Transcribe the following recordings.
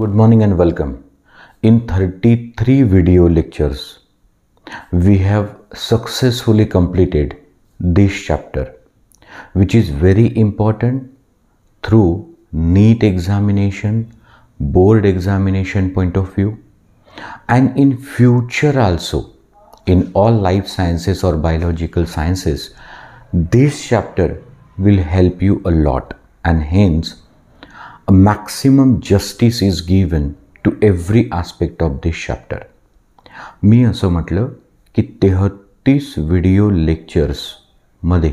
good morning and welcome. In 33 video lectures, we have successfully completed this chapter, which is very important through neat examination, board examination point of view, and in future also in all life sciences or biological sciences, this chapter will help you a lot and hence maximum justice is given to every aspect of this chapter मी असं म्हटलं की तेहत्तीस video लेक्चर्समध्ये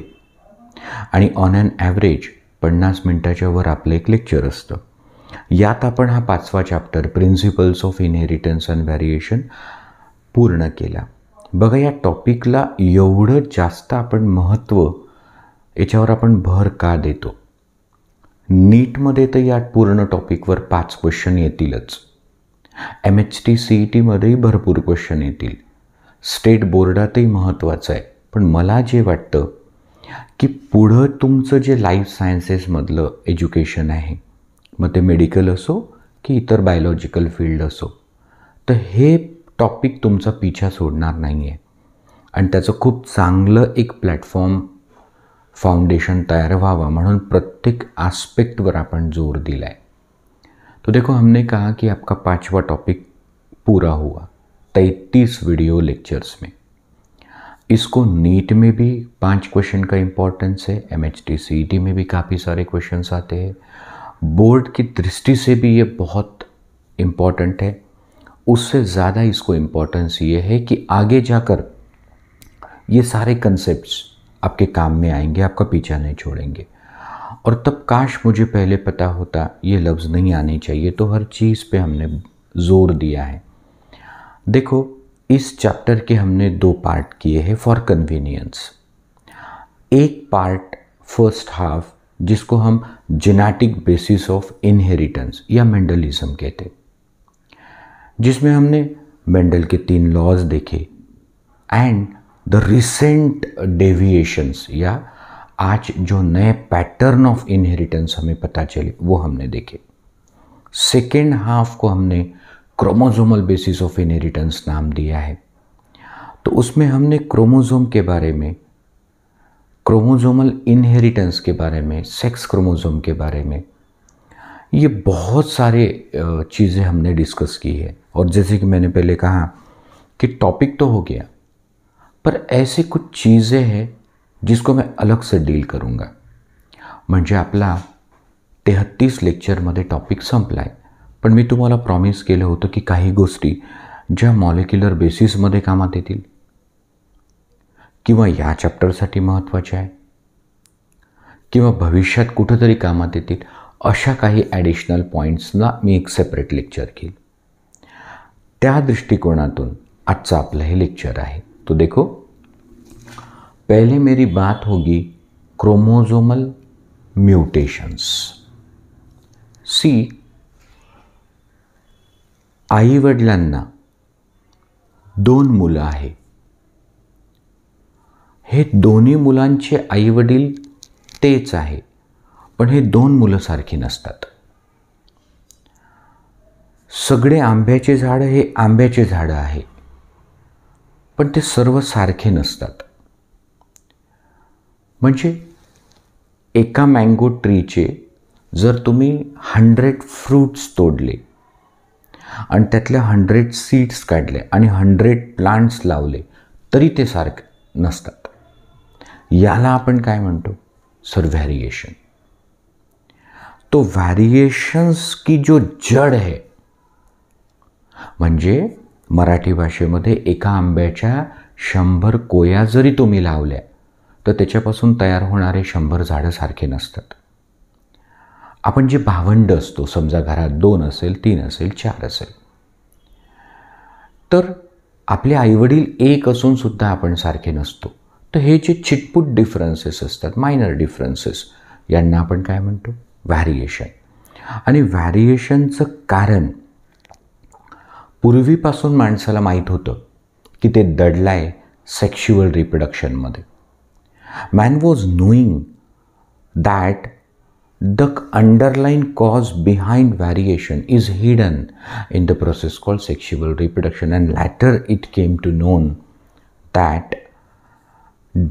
आणि on and average पन्नास मिनटाच्या वर आपलं एक लेक्चर असतं यात आपण हा पाचवा chapter principles of inheritance and variation पूर्ण केला बघा या टॉपिकला एवढं जास्त आपण महत्त्व याच्यावर आपण भर का देतो नीटमध्ये तर या पूर्ण टॉपिकवर पाच क्वेश्चन येतीलच M H T C E e टीमध्येही भरपूर क्वेश्चन येतील स्टेट बोर्डातही महत्त्वाचं आहे पण मला जे वाटतं की पुढं तुमचं जे लाईफ सायन्सेसमधलं एज्युकेशन आहे मग ते मेडिकल असो की इतर बायोलॉजिकल फील्ड असो तर हे टॉपिक तुमचा पिछा सोडणार नाही आहे आणि त्याचं खूप चांगलं एक प्लॅटफॉर्म फाउंडेशन तैयार व्हावा मन प्रत्येक आस्पेक्ट पर आप जोर दिला तो देखो हमने कहा कि आपका पांचवा टॉपिक पूरा हुआ तैतीस वीडियो लेक्चर्स में इसको नीट में भी पांच क्वेश्चन का इम्पोर्टेंस है एम एच टी में भी काफ़ी सारे क्वेश्चन आते हैं बोर्ड की दृष्टि से भी ये बहुत इम्पॉर्टेंट है उससे ज़्यादा इसको इम्पोर्टेंस ये है कि आगे जाकर ये सारे कंसेप्ट्स आपके काम में आएंगे आपका पीछा नहीं छोड़ेंगे और तब काश मुझे पहले पता होता ये लफ्ज़ नहीं आने चाहिए तो हर चीज़ पे हमने जोर दिया है देखो इस चैप्टर के हमने दो पार्ट किए हैं फॉर कन्वीनियंस एक पार्ट फर्स्ट हाफ जिसको हम जेनेटिक बेसिस ऑफ इनहेरिटेंस या मेंडलिज्म कहते जिसमें हमने मेंडल के तीन लॉज देखे एंड द रिसेंट डेविएशंस या आज जो नए पैटर्न ऑफ इनहेरिटेंस हमें पता चले वो हमने देखे सेकेंड हाफ को हमने क्रोमोजोमल बेसिस ऑफ इनहेरिटेंस नाम दिया है तो उसमें हमने क्रोमोजोम के बारे में क्रोमोजोमल इनहेरिटेंस के बारे में सेक्स क्रोमोजोम के बारे में ये बहुत सारे चीज़ें हमने डिस्कस की है और जैसे कि मैंने पहले कहा कि टॉपिक तो हो गया पर ऐसे कुछ चीज़ें हैं जिसको मैं अलग से डील करूंगा म्हणजे आपला तेहत्तीस लेक्चरमध्ये टॉपिक संपला आहे पण मी तुम्हाला प्रॉमिस केलं होतं की काही गोष्टी ज्या मॉलिक्युलर बेसिसमध्ये कामात येतील किंवा या चॅप्टरसाठी महत्त्वाच्या आहे किंवा भविष्यात कुठंतरी कामात येतील अशा काही ॲडिशनल पॉईंट्सला मी एक सेपरेट लेक्चर घेईल त्या दृष्टिकोनातून आजचं आपलं हे लेक्चर आहे तो देखो पहले मेरी बात होगी क्रोमोजोमल म्यूटेशंस सी आईवडिलांना दोन मुलं आहे हे दोन्ही मुलांचे वडील तेच आहे पण हे दोन मुलं सारखी नसतात सगळे आंब्याचे झाड हे आंब्याचे झाड आहे पण ते सर्व सारखे नसतात म्हणजे एका मँगो ट्रीचे जर तुम्ही हंड्रेड फ्रूट्स तोडले आणि त्यातल्या हंड्रेड सीड्स काढले आणि हंड्रेड प्लांट्स लावले तरी ते सारखे नसतात याला आपण काय म्हणतो सर व्हॅरिएशन तो व्हॅरिएशन्स की जो जड है म्हणजे मराठी भाषेमध्ये एका आंब्याच्या शंभर कोया जरी तुम्ही लावल्या तर त्याच्यापासून तयार होणारे शंभर झाडं सारखे नसतात आपण जे भावंड असतो समजा घरात दोन असेल तीन असेल चार असेल तर आपले आईवडील एक असूनसुद्धा आपण सारखे नसतो तर हे जे छिटपुट डिफरन्सेस असतात मायनर डिफरन्सेस यांना आपण काय म्हणतो व्हॅरिएशन आणि व्हॅरिएशनचं कारण पूर्वीपासून माणसाला माहीत होतं की ते दडलं आहे सेक्शुअल रिप्रोडक्शनमध्ये man was knowing that the underline cause behind variation is hidden in the process call sexual reproduction and later it came to known that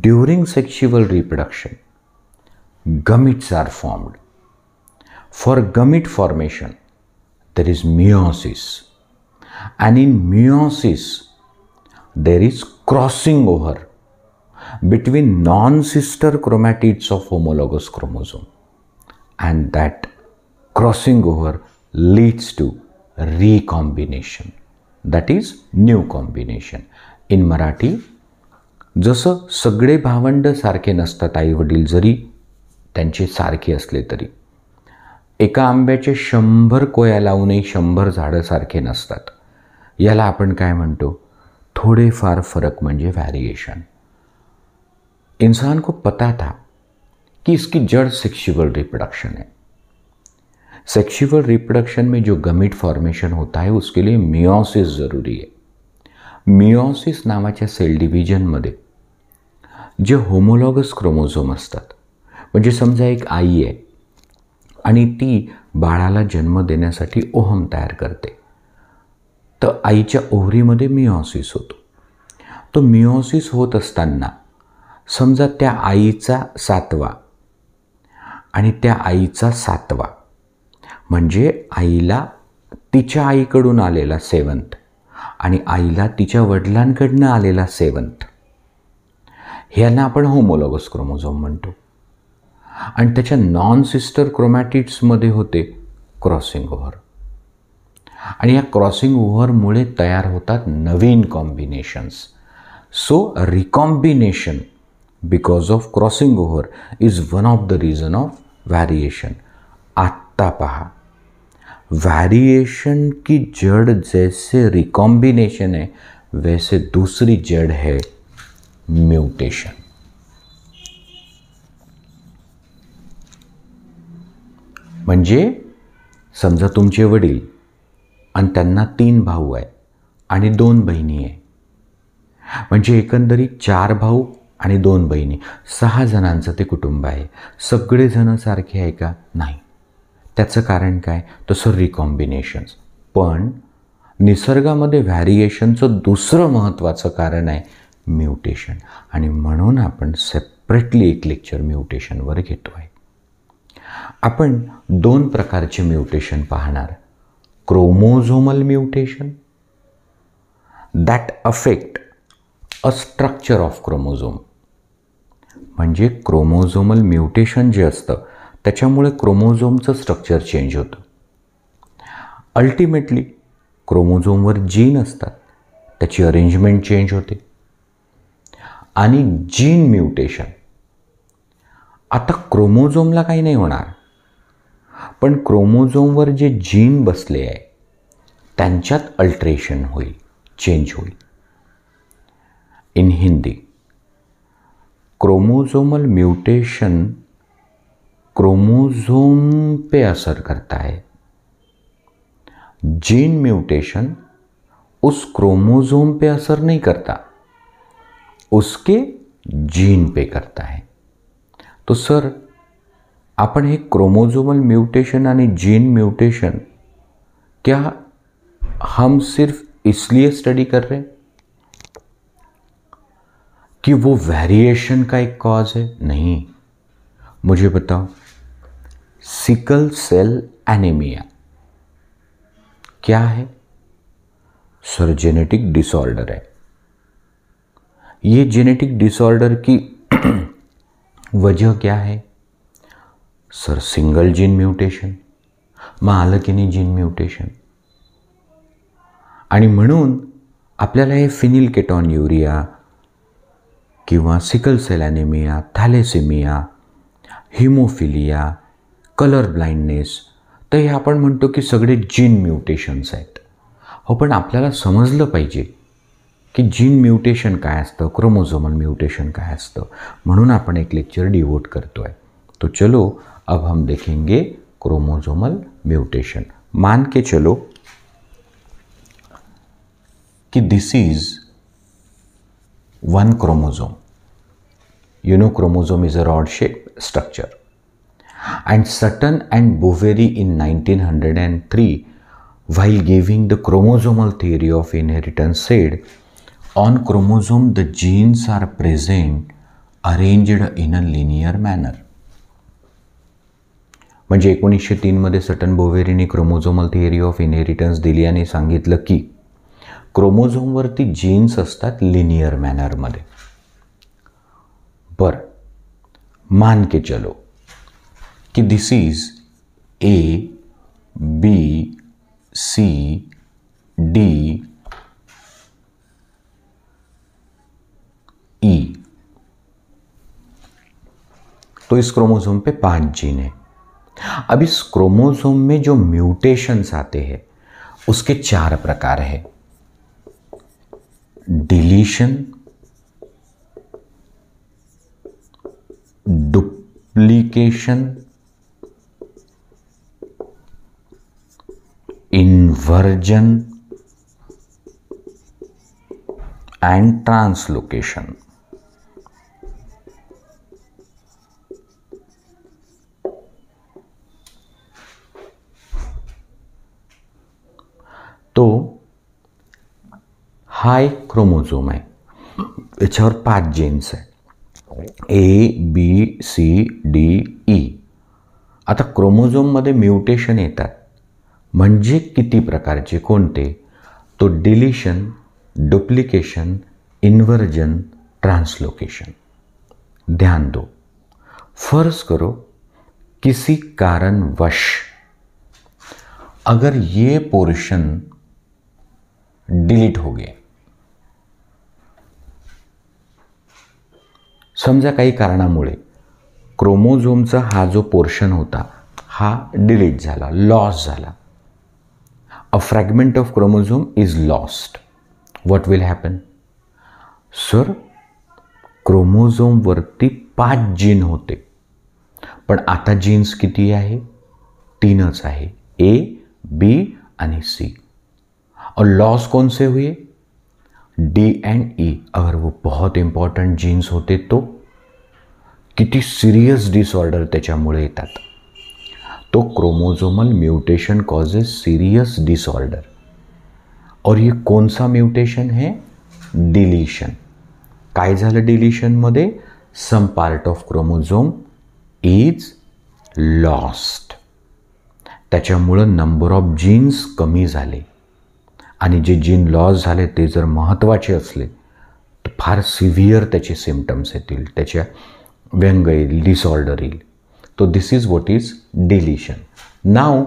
during sexual reproduction gametes are formed for gamete formation there is meiosis and in meiosis there is crossing over between non-sister chromatids of homologous chromosome and that crossing over leads to recombination that is new combination in marathi जसं सगळे भावंड सारखे नसतात आई वडील जरी त्यांचे सारखे असले तरी एका आंब्याचे शंभर कोया लावूनही शंभर झाडं सारखे नसतात याला आपण काय म्हणतो थोडेफार फरक म्हणजे व्हॅरिएशन इन्सान को पता था की इसकी जड़ सेक्शुअल रिप्रोडक्शन आहे सेक्शुअल रिप्रोडक्शन में जो गमिट फॉर्मेशन होता है उसके लिए मियोसिस ज़रूरी है मियोसिस नावाच्या सेल डिव्हिजनमध्ये जे होमोलॉगस क्रोमोझोम असतात म्हणजे समजा एक आई आहे आणि ती बाळाला जन्म देण्यासाठी ओहम तयार करते तर आईच्या ओहरीमध्ये मिओसिस होतो तो मिओसिस होत असताना समजा त्या आईचा सातवा आणि त्या आईचा सातवा म्हणजे आईला तिच्या आईकडून आलेला सेवंत आणि आईला तिच्या वडिलांकडनं आलेला सेवंत ह्यांना आपण होमोलॉगस क्रोमोझोम म्हणतो आणि त्याच्या नॉन सिस्टर क्रोमॅटिट्समध्ये होते क्रॉसिंग ओव्हर आणि या क्रॉसिंग ओव्हरमुळे तयार होतात नवीन combinations so recombination because of crossing over is one of the reason of variation आत्ता पहा व्हॅरिएशन की जड़ जैसे रिकॉम्बिनेशन आहे वैसे दुसरी जड़ है म्युटेशन म्हणजे समजा तुमचे वडील आणि त्यांना तीन भाऊ आहे आणि दोन बहिणी आहे म्हणजे एकंदरीत चार भाऊ आणि दोन बहिणी सहा जणांचं ते कुटुंब आहे सगळेजण सारखे आहे का नाही त्याचं कारण काय तसं रिकॉम्बिनेशन्स पण निसर्गामध्ये व्हॅरिएशनचं दुसरं महत्त्वाचं कारण आहे म्युटेशन आणि म्हणून आपण सेपरेटली एक लेक्चर म्युटेशनवर घेतो आहे आपण दोन प्रकारचे म्युटेशन पाहणार chromosomal mutation that affect a structure of chromosome म्हणजे क्रोमोझोमल म्युटेशन जे असतं त्याच्यामुळे क्रोमोझोमचं स्ट्रक्चर चेंज होतं अल्टिमेटली क्रोमोझोमवर जीन असतात त्याची अरेंजमेंट चेंज होते आणि जीन म्युटेशन आता क्रोमोझोमला काही नाही होणार पण क्रोमोझोमवर जे जीन बसले आहे त्यांच्यात अल्ट्रेशन होईल चेंज होईल in Hindi chromosomal mutation chromosome पे असर करता है जीन म्यूटेशन उस क्रोमोज़ोम पे असर नहीं करता उसके जीन पे करता है तो सर आपण क्रोमोजोमल म्यूटेशन आ जीन म्यूटेशन क्या हम सिर्फ इसलिए स्टडी कर रहे हैं कि वो वेरिएशन का एक कॉज है नहीं मुझे बताओ सिकल सेल एनीमिया क्या है सर जेनेटिक डिसऑर्डर है ये जेनेटिक डिसऑर्डर की वजह क्या है सर सिंगल जीन म्युटेशन मग आलं जीन म्युटेशन आणि म्हणून आपल्याला हे फिनिल केटॉन युरिया किंवा sickle cell anaemia thalassaemia haemophilia colour blindness तर हे आपण म्हणतो की सगळे जीन म्युटेशन्स आहेत हो पण आपल्याला समजलं पाहिजे की जीन म्युटेशन काय असतं क्रोमोझोमल म्युटेशन काय असतं म्हणून आपण एक लेक्चर डिवोट करतो आहे तो चलो अब हम देखेंगे क्रोमोजोमल म्यूटेशन मान के चलो कि this is one chromosome you know chromosome is a rod shape structure and Sutton and Boveri in 1903 while giving the chromosomal theory of inheritance said on chromosome the genes are present arranged in a linear manner म्हणजे एकोणीसशे तीनमध्ये Sutton बोवेरीने chromosomal theory of inheritance दिली आणि सांगितलं की क्रोमोझोमवरती jeans असतात linear मॅनरमध्ये बर मान के चलो की this is A B C D E तो इस क्रोमोसोम पे पांच जीन है अब इस क्रोमोसोम में जो म्यूटेशंस आते हैं उसके चार प्रकार है deletion duplication inversion and translocation तो हा एक क्रोमोझोम आहे याच्यावर पाच जीन्स आहे A B C D E आता क्रोमोझोममध्ये म्युटेशन येतात म्हणजे किती प्रकारचे कोणते तो डिलिशन डुप्लिकेशन इन्व्हर्जन ट्रान्सलोकेशन ध्यान दो फर्ज करो किसी कारणवश अगर ये पोर्शन डिलीट हो गए समजा काही कारणामुळे क्रोमोझोमचा हा जो पोर्शन होता हा डिलीट झाला लॉस झाला a fragment of chromosome is lost what will happen sir क्रोमोझोमवरती पाच जीन होते पण आता जीन्स किती आहे तीनच आहे ए बी आणि सी और लॉस कौन से हुए डी एंड ई अगर वो बहुत इम्पॉर्टंट जीन्स होते तो किती सिरियस डिसऑर्डर त्याच्यामुळे येतात तो chromosomal mutation causes serious disorder और ये कौन सा म्यूटेशन है डिलीशन काय झालं डिलिशनमध्ये some part of chromosome is lost त्याच्यामुळं नंबर ऑफ जीन्स कमी झाले आणि जे जीन लॉस झाले ते जर महत्त्वाचे असले तर फार सिव्हिअर त्याचे सिमटम्स येतील त्याच्या व्यंग येईल डिसऑर्डर येईल तो this is what is deletion नाव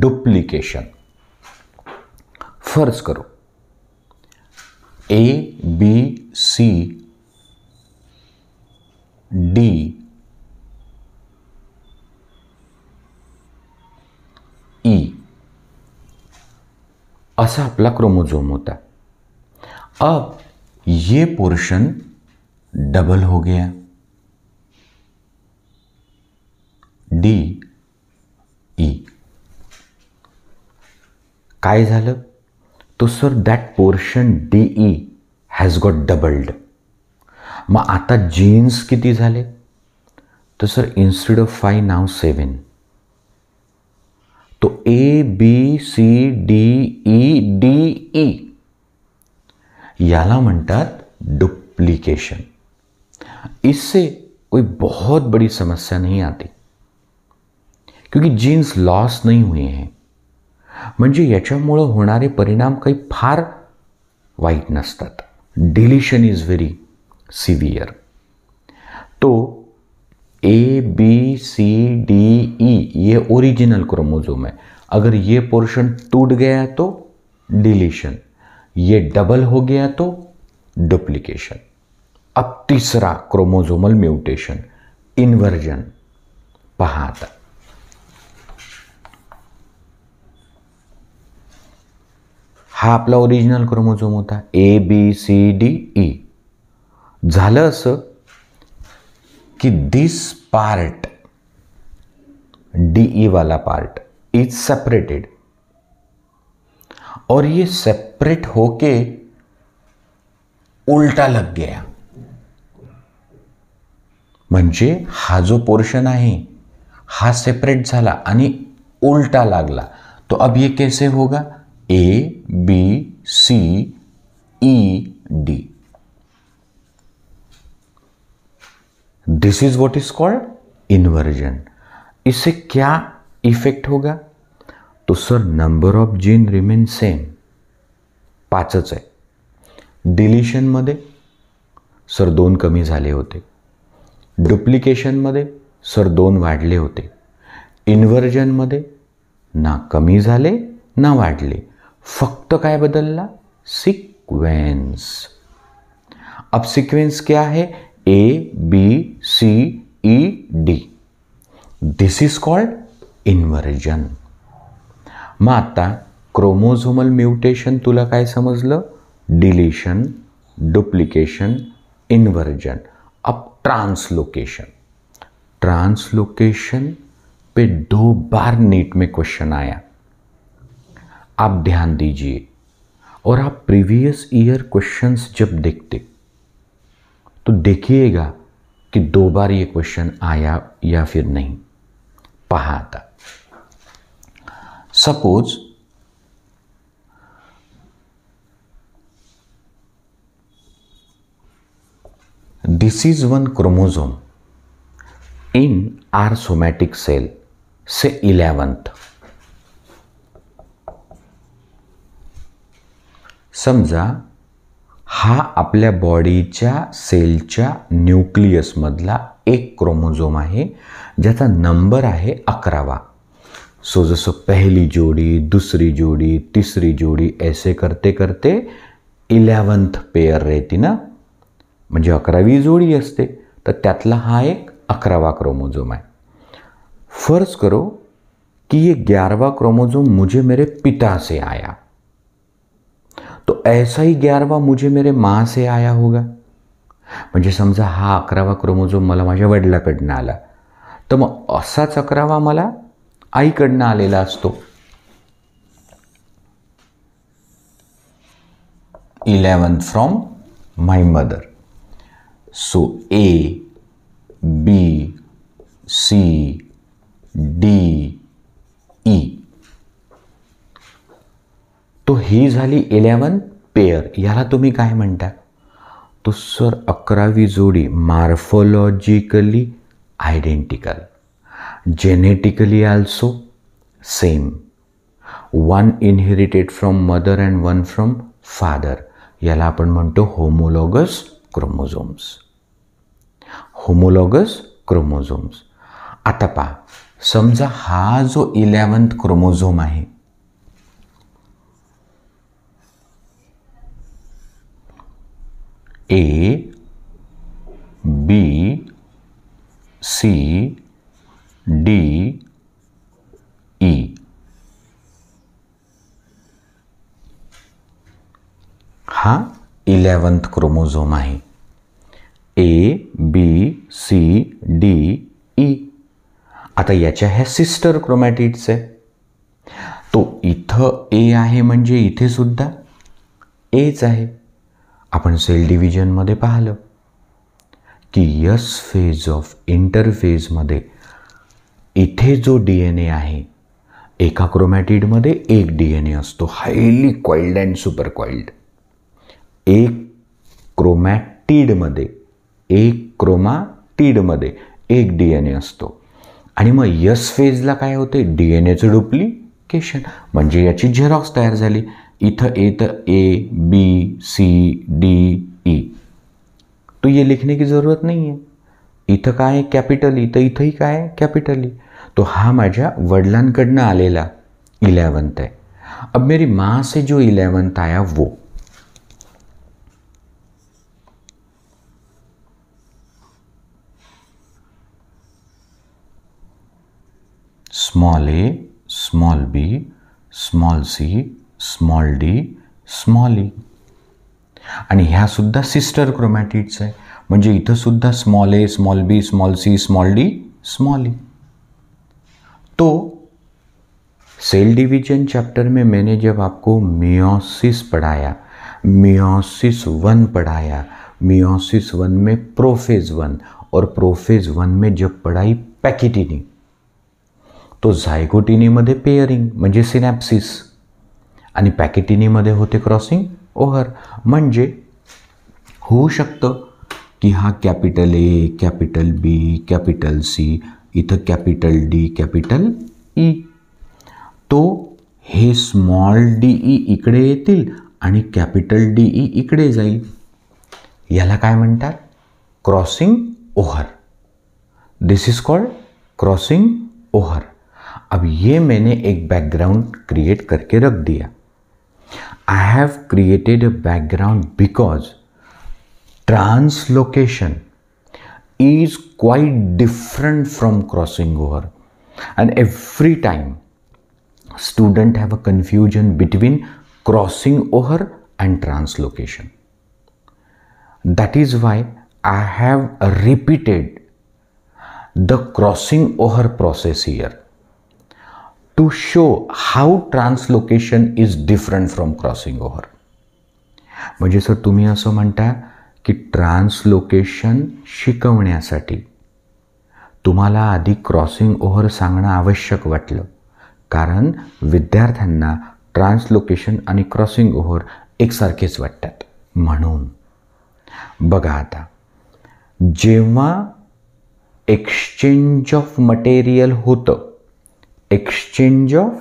डुप्लिकेशन फर्ज करू ए बी सी डी असा आपला क्रोमोझोम होता अब ये पोर्शन डबल हो गया डी ई काय झालं तो sir that portion D E has got doubled मग आता जीन्स किती झाले तर सर इन्स्टिड ऑफ फाय नाव सेवन तो A B C D E D E याला म्हणतात डुप्लिकेशन इससे कोई बहुत बड़ी समस्या नहीं आती क्योंकि जीन्स लॉस नहीं हुए हैं म्हणजे याच्यामुळं होणारे परिणाम काही फार वाईट नसतात डिलिशन इज व्हेरी सीवियर, तो A B C D E ये ओरिजिनल क्रोमोजोम है अगर ये पोर्शन टूट गया तो डिलीशन ये डबल हो गया तो डुप्लीकेशन अब तीसरा क्रोमोजोमल म्यूटेशन इन्वर्जन पहा था हा आपला ओरिजिनल क्रोमोजोम होता A B C D E झालं असं कि दिस पार्ट डी वाला पार्ट इज सेपरेटेड और ये सेपरेट होके उल्टा लग गया म्हणजे हा जो पोर्शन आहे हा सेपरेट झाला आणि उलटा लागला तो अब ये कैसे होगा A B C E D this is what is called inversion इससे क्या इफेक्ट होगा तो sir number of gene remain same पाचच आहे डिलिशनमध्ये सर दोन कमी झाले होते डुप्लिकेशनमध्ये सर दोन वाढले होते इन्व्हर्जनमध्ये ना कमी झाले ना वाढले फक्त काय बदलला सिक्वेन्स अब सिक्वेन्स क्या है A B C E D this is called inversion मग आता क्रोमोझोमल म्युटेशन तुला काय समजलं डिलिशन डुप्लिकेशन इन्वर्जन अब ट्रांसलोकेशन ट्रांसलोकेशन पे दो बार नीट में क्वेश्चन आया आप ध्यान दीजिए और आप प्रीवियस ईयर क्वेश्चंस जब देखते तो देखिएगा कि दो बार ये क्वेश्चन आया या फिर नहीं पहाता suppose this is one chromosome in our somatic cell से इलेवंथ समझा हा आपल्या बॉडीच्या सेलच्या न्यूक्लियसमधला एक क्रोमोझोम आहे ज्याचा नंबर आहे अकरावा सो जसं पहिली जोडी दुसरी जोडी तिसरी जोडी असे करते करते इलेवन्थ पेयर राहते ना म्हणजे अकरावी जोडी असते तर त्यातला हा एक अकरावा क्रोमोझोम आहे फर्ज करो की ये ग्यारवा क्रोमोझोम मुझे मेरे पिता से आया तो ऐसा ही ग्यारवा मुझे मेरे माँ से आया होगा म्हणजे समजा हा अकरावा क्रोमोझोम मला माझ्या वडिलाकडनं आला तर मग असाच अकरावा मला आईकडनं आलेला असतो eleven from my mother so A B C D E तो ही झाली इलेवन पेअर याला तुम्ही काय म्हणता तो सर अकरावी जोडी morphologically identical genetically also same one inherited from mother and one from father याला आपण म्हणतो होमोलॉगस क्रोमोझोम्स होमोलॉगस क्रोमोझोम्स आता पा समजा हा जो इलेवन्थ क्रोमोझोम आहे A B C D E हा इलेवन्थ क्रोमोझोम आहे A B C D E आता याच्या ह्या सिस्टर क्रोमॅटिट्स आहे तो इथं ए आहे म्हणजे इथे सुद्धा एच आहे आपण सेल डिव्हिजनमध्ये पाहिलं की यस फेज ऑफ इंटरफेजमध्ये इथे जो डी एन ए आहे एका क्रोमॅटिडमध्ये एक डी एन ए असतो highly coiled and super coiled एक क्रोमॅटिडमध्ये एक क्रोमाटिडमध्ये एक डी एन ए असतो आणि मग यस फेजला काय होते डी एन एचं डुप्लिकेशन म्हणजे याची झेरॉक्स तयार झाली इथ एत A B C D E तो ये लिखने की ज़रूरत है इथ का है कैपिटल ई तो ही का है कैपिटल ई तो हा मजा वडिलांकडनं आलेला इलेवंथ है अब मेरी माँ से जो इलेवंथ आया वो small A small B small C small D small E आणि ह्यासुद्धा सिस्टर क्रोमॅटिड्स आहे म्हणजे इथंसुद्धा small A small B small C small D small E तो सेल डिवीजन चैप्टर में मैंने जब आपको मियोसिस पढ़ाया मियोसिस वन पढ़ाया मियोसिस वन में प्रोफेज वन और प्रोफेज वन में जब पढ़ाई पैकेटिनी तो मध्य पेयरिंग म्हणजे आणि पॅकेटिनीमध्ये होते क्रॉसिंग ओव्हर म्हणजे होऊ शकतं की हा capital A capital B capital C इथं कॅपिटल डी कॅपिटल ई तो हे स्मॉल डी ई इकडे येतील आणि कॅपिटल डी ई इकडे जाईल याला काय म्हणतात क्रॉसिंग ओहर दिस इज कॉल्ड क्रॉसिंग ओहर अब ये मैंने एक बॅकग्राऊंड क्रिएट करके रख दिया I have created a background because translocation is quite different from crossing over and every time student have a confusion between crossing over and translocation that is why i have repeated the crossing over process here to show how translocation is different from crossing over म्हणजे sir तुम्ही असं म्हणता की translocation शिकवण्यासाठी तुम्हाला आधी crossing over सांगणं आवश्यक वाटलं कारण विद्यार्थ्यांना ट्रान्सलोकेशन आणि क्रॉसिंग ओव्हर एकसारखेच वाटतात म्हणून बघा आता जेव्हा एक्सचेंज ऑफ मटेरियल होतं exchange of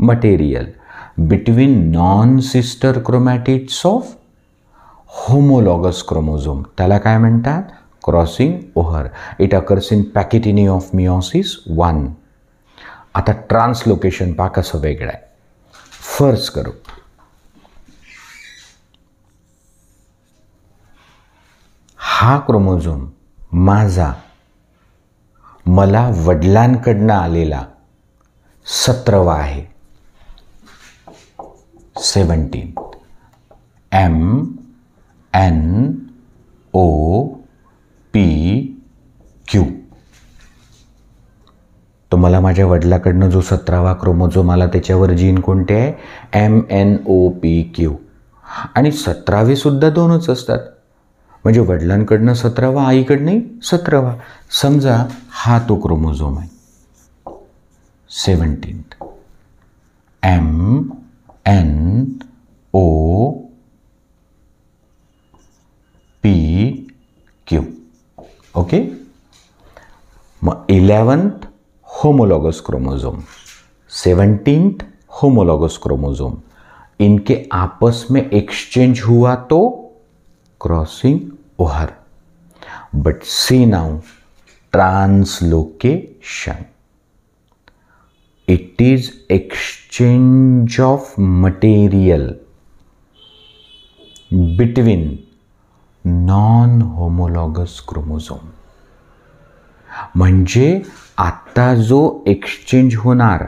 material between non sister chromatics of homologous chromosome त्याला काय म्हणतात crossing over it occurs in pachytene of meiosis one आता ट्रान्सलोकेशन पा कसं वेगळं आहे फर्स करू हा क्रोमोझोम माझा मला वडिलांकडनं आलेला सतरावा आहे seventeen M N O P Q तो मला माझ्या वडिलाकडनं जो सतरावा क्रोमोझोम मला त्याच्यावर जीन कोणते आहे M N O P Q आणि सतरावेसुद्धा दोनच असतात म्हणजे वडिलांकडनं सतरावा आईकडनंही सतरावा समजा हा तो क्रोमोझोम आहे seventeen M N O P Q okay eleventh eleventh homologous chromosome seventeenth homologous chromosome इनके आपस में एक्सचेंज हुआ तो crossing over but see now translocation it is exchange of material between non homologous chromosome म्हणजे आत्ता जो exchange होणार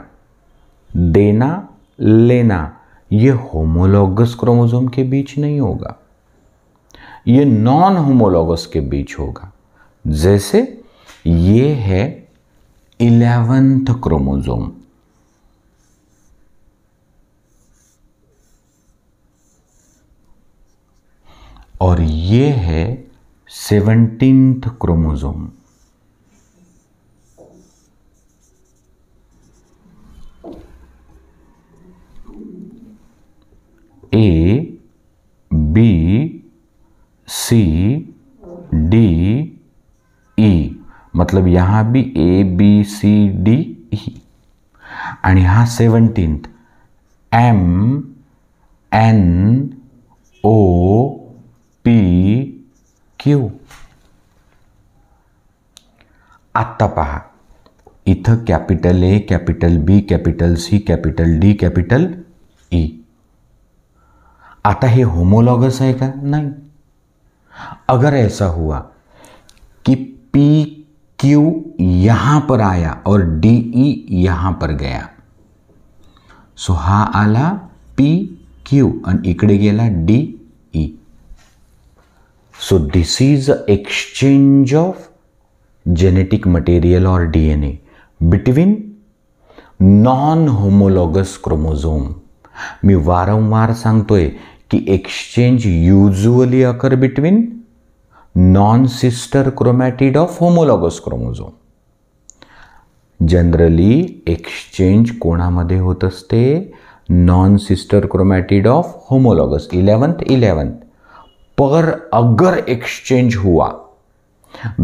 देना लेना ये होमोलॉगस क्रोमोजोम के बीच नहीं होगा ये नॉन होमोलॉगस के बीच होगा जैसे ये है इलेवेंथ क्रोमोज़ोम और ये है seventeenth chromosome A B C D E e, मतलब यहां भी A B C D E e। आणि यहां seventeenth M N O P Q आत्ता पहा इत capital A capital B capital C capital D capital E आता हे होमोलॉगस है का नहीं अगर ऐसा हुआ कि पी क्यू यहां पर आया और डी ई यहाँ पर गया सो हा आला पी क्यू आणि इकडे गेला D so this is exchange of genetic material और DNA between non homologous chromosome मी वारंवार सांगतोय की exchange usually occur between non sister chromatid of homologous chromosome generally exchange कोणामध्ये होत असते non sister chromatid of homologous eleventh eleventh पर अगर एक्सचेंज हुआ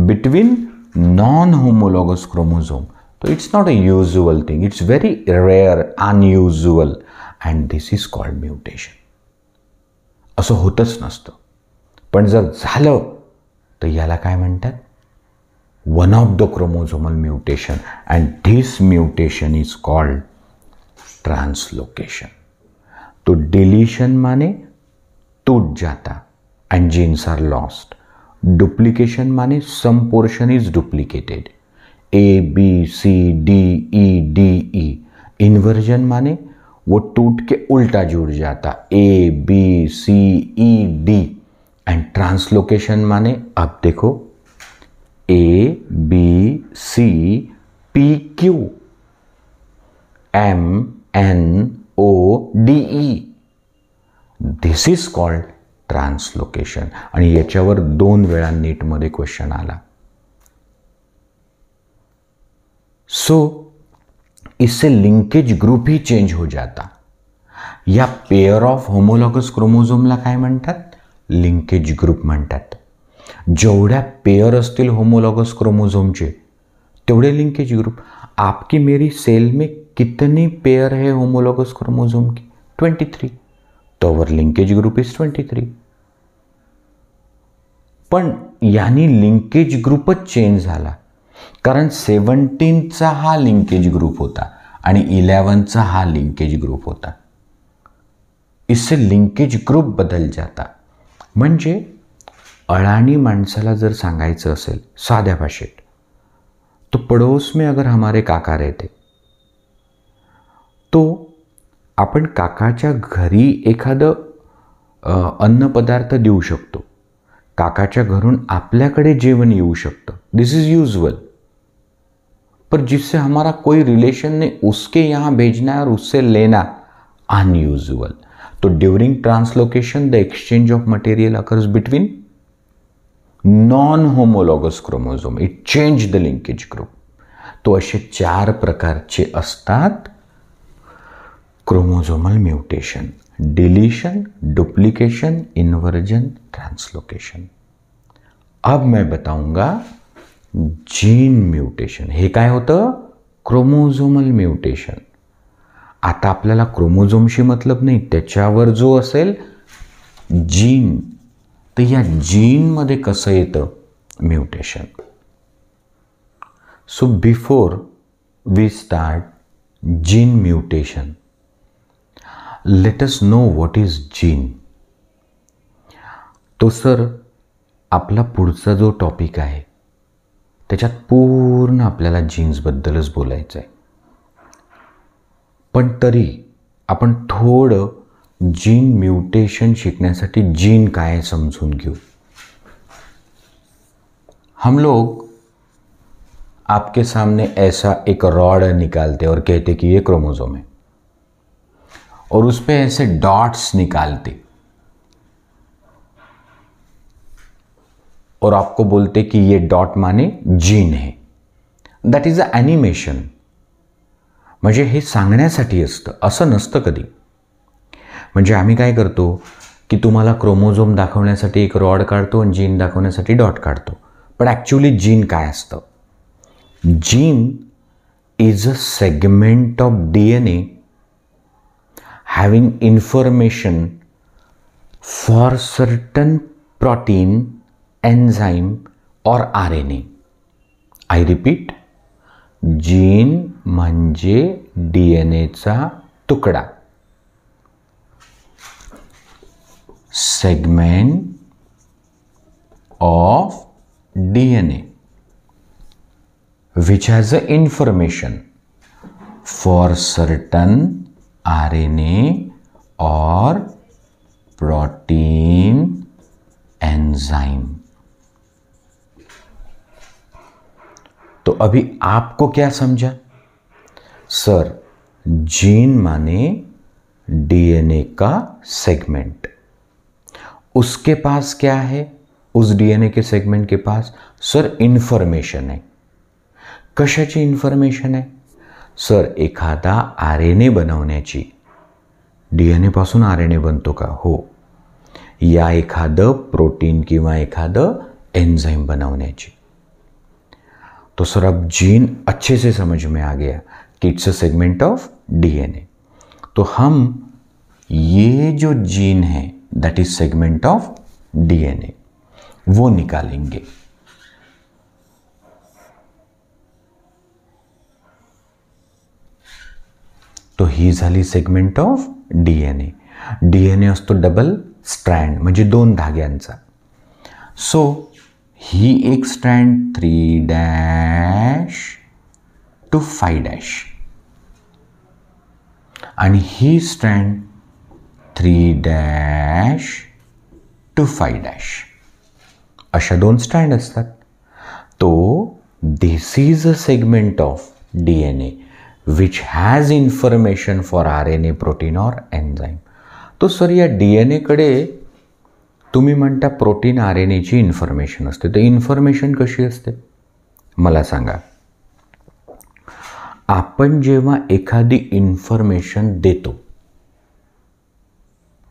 बिटवीन नॉन होमोलोगस क्रोमोजोम तो it's not a usual thing it's very rare unusual and this is called mutation असं होतच नसतं पण जर झालं तर याला काय म्हणतात one of the chromosomal mutation and this mutation is called translocation तो डिलिशन माने तूट जाता and genes are lost. Duplication Mane some portion is duplicated. A, B, C, D, E, D, E. Inversion Mane वो टूट के उल्टा जुड़ जाता A, B, C, E, D. And translocation Mane आप देखो A, B, C, P, Q, M, N, O, D, E. This is called translocation आणि याच्यावर दोन वेळा नीटमध्ये क्वेश्चन आला सो so, इससे लिंकेज ग्रुप ही चेंज हो जाता या पेअर ऑफ होमोलॉगस क्रोमोझोमला काय म्हणतात लिंकेज ग्रुप म्हणतात जेवढ्या पेअर असतील होमोलॉगस क्रोमोझोमचे तेवढे लिंकेज ग्रुप आपकी मेरी सेल में कितने पेयर है होमोलॉगस क्रोमोझोम की थ्री तो our linkage group is twenty three पण याने लिंकेज ग्रुपच चेंज झाला कारण सेवन्टीनचा हा लिंकेज ग्रुप होता आणि इलेवनचा हा लिंकेज ग्रुप होता इससे लिंकेज ग्रुप बदल जाता म्हणजे अळाणी माणसाला जर सांगायचं असेल साध्या भाषेत तो पडोस में अगर हमारे काका रहते तो आपण काकाच्या घरी एखादं अन्नपदार्थ देऊ शकतो काकाच्या घरून आपल्याकडे जेवण येऊ शकतं दिस इज़ युजुअल पर जिससे हमारा कोई रिलेशन ने उसके यहाँ भेजना और उससे लेना अनयूजल तो during translocation the exchange of material occurs between non homologous chromosome it change the linkage group तो असे चार प्रकारचे असतात chromosomal mutation deletion duplication inversion translocation अब मैं बताऊंगा जीन म्युटेशन हे काय होतं क्रोमोझोमल म्युटेशन आता आपल्याला क्रोमोझोमशी मतलब नाही त्याच्यावर जो असेल जीन तर या जीनमध्ये कसं येतं mutation so before we start gene mutation let us know what is gene तो सर आपला पुढचा जो टॉपिक आहे त्याच्यात पूर्ण आपल्याला जीन्सबद्दलच बोलायचं आहे पण तरी आपण थोडं जीन म्युटेशन शिकण्यासाठी जीन काय समजून घेऊ हम लोग आपके सामने ऐसा एक रॉड निकालते और कहते कि ये क्रोमोजोम है और उस पर ऐसे डॉट्स निकालते और आपको बोलते कि ये डॉट माने जीन है दैट इज अ मजे म्हणजे हे सांगण्यासाठी असतं असं नसतं कधी म्हणजे आम्ही काय करतो की तुम्हाला क्रोमोझोम दाखवण्यासाठी एक रॉड काढतो आणि जीन दाखवण्यासाठी डॉट काढतो पण ॲक्च्युली जीन काय असतं gene is a segment of D N A having information for certain protein, enzyme, or RNA. I repeat, gene manje DNA cha tukda. Segment of DNA which has information for certain RNA और protein enzyme तो अभी आपको क्या समझा sir gene माने DNA का segment उसके पास क्या है उस डीएनए के सेगमेंट के पास सर इंफॉर्मेशन है कशाची इंफॉर्मेशन है सर एखादा आर एन ए बनवण्याची डी एन एपासून आर एन ए बनतो का हो या एखादं प्रोटीन किंवा एखादं एंजाइम बनवण्याची तो सर अब जीन अच्छे से समझ में आ गया कि it's a segment of D N A तो हम ये जो जीन है that is segment of D N A वो निकालेंगे तो ही झाली segment of D N A D N A असतो डबल स्ट्रँड म्हणजे दोन धाग्यांचा सो ही एक strand three dash two five dash आणि ही strand three dash two five dash अशा दोन स्टँड असतात तो this is a segment of D N A which has information for R N A protein or enzyme तो sir या D N एकडे तुम्ही म्हणता प्रोटीन आर एन एची इन्फॉर्मेशन असते तर इन्फॉर्मेशन कशी असते मला सांगा आपण जेव्हा एखादी इन्फॉर्मेशन देतो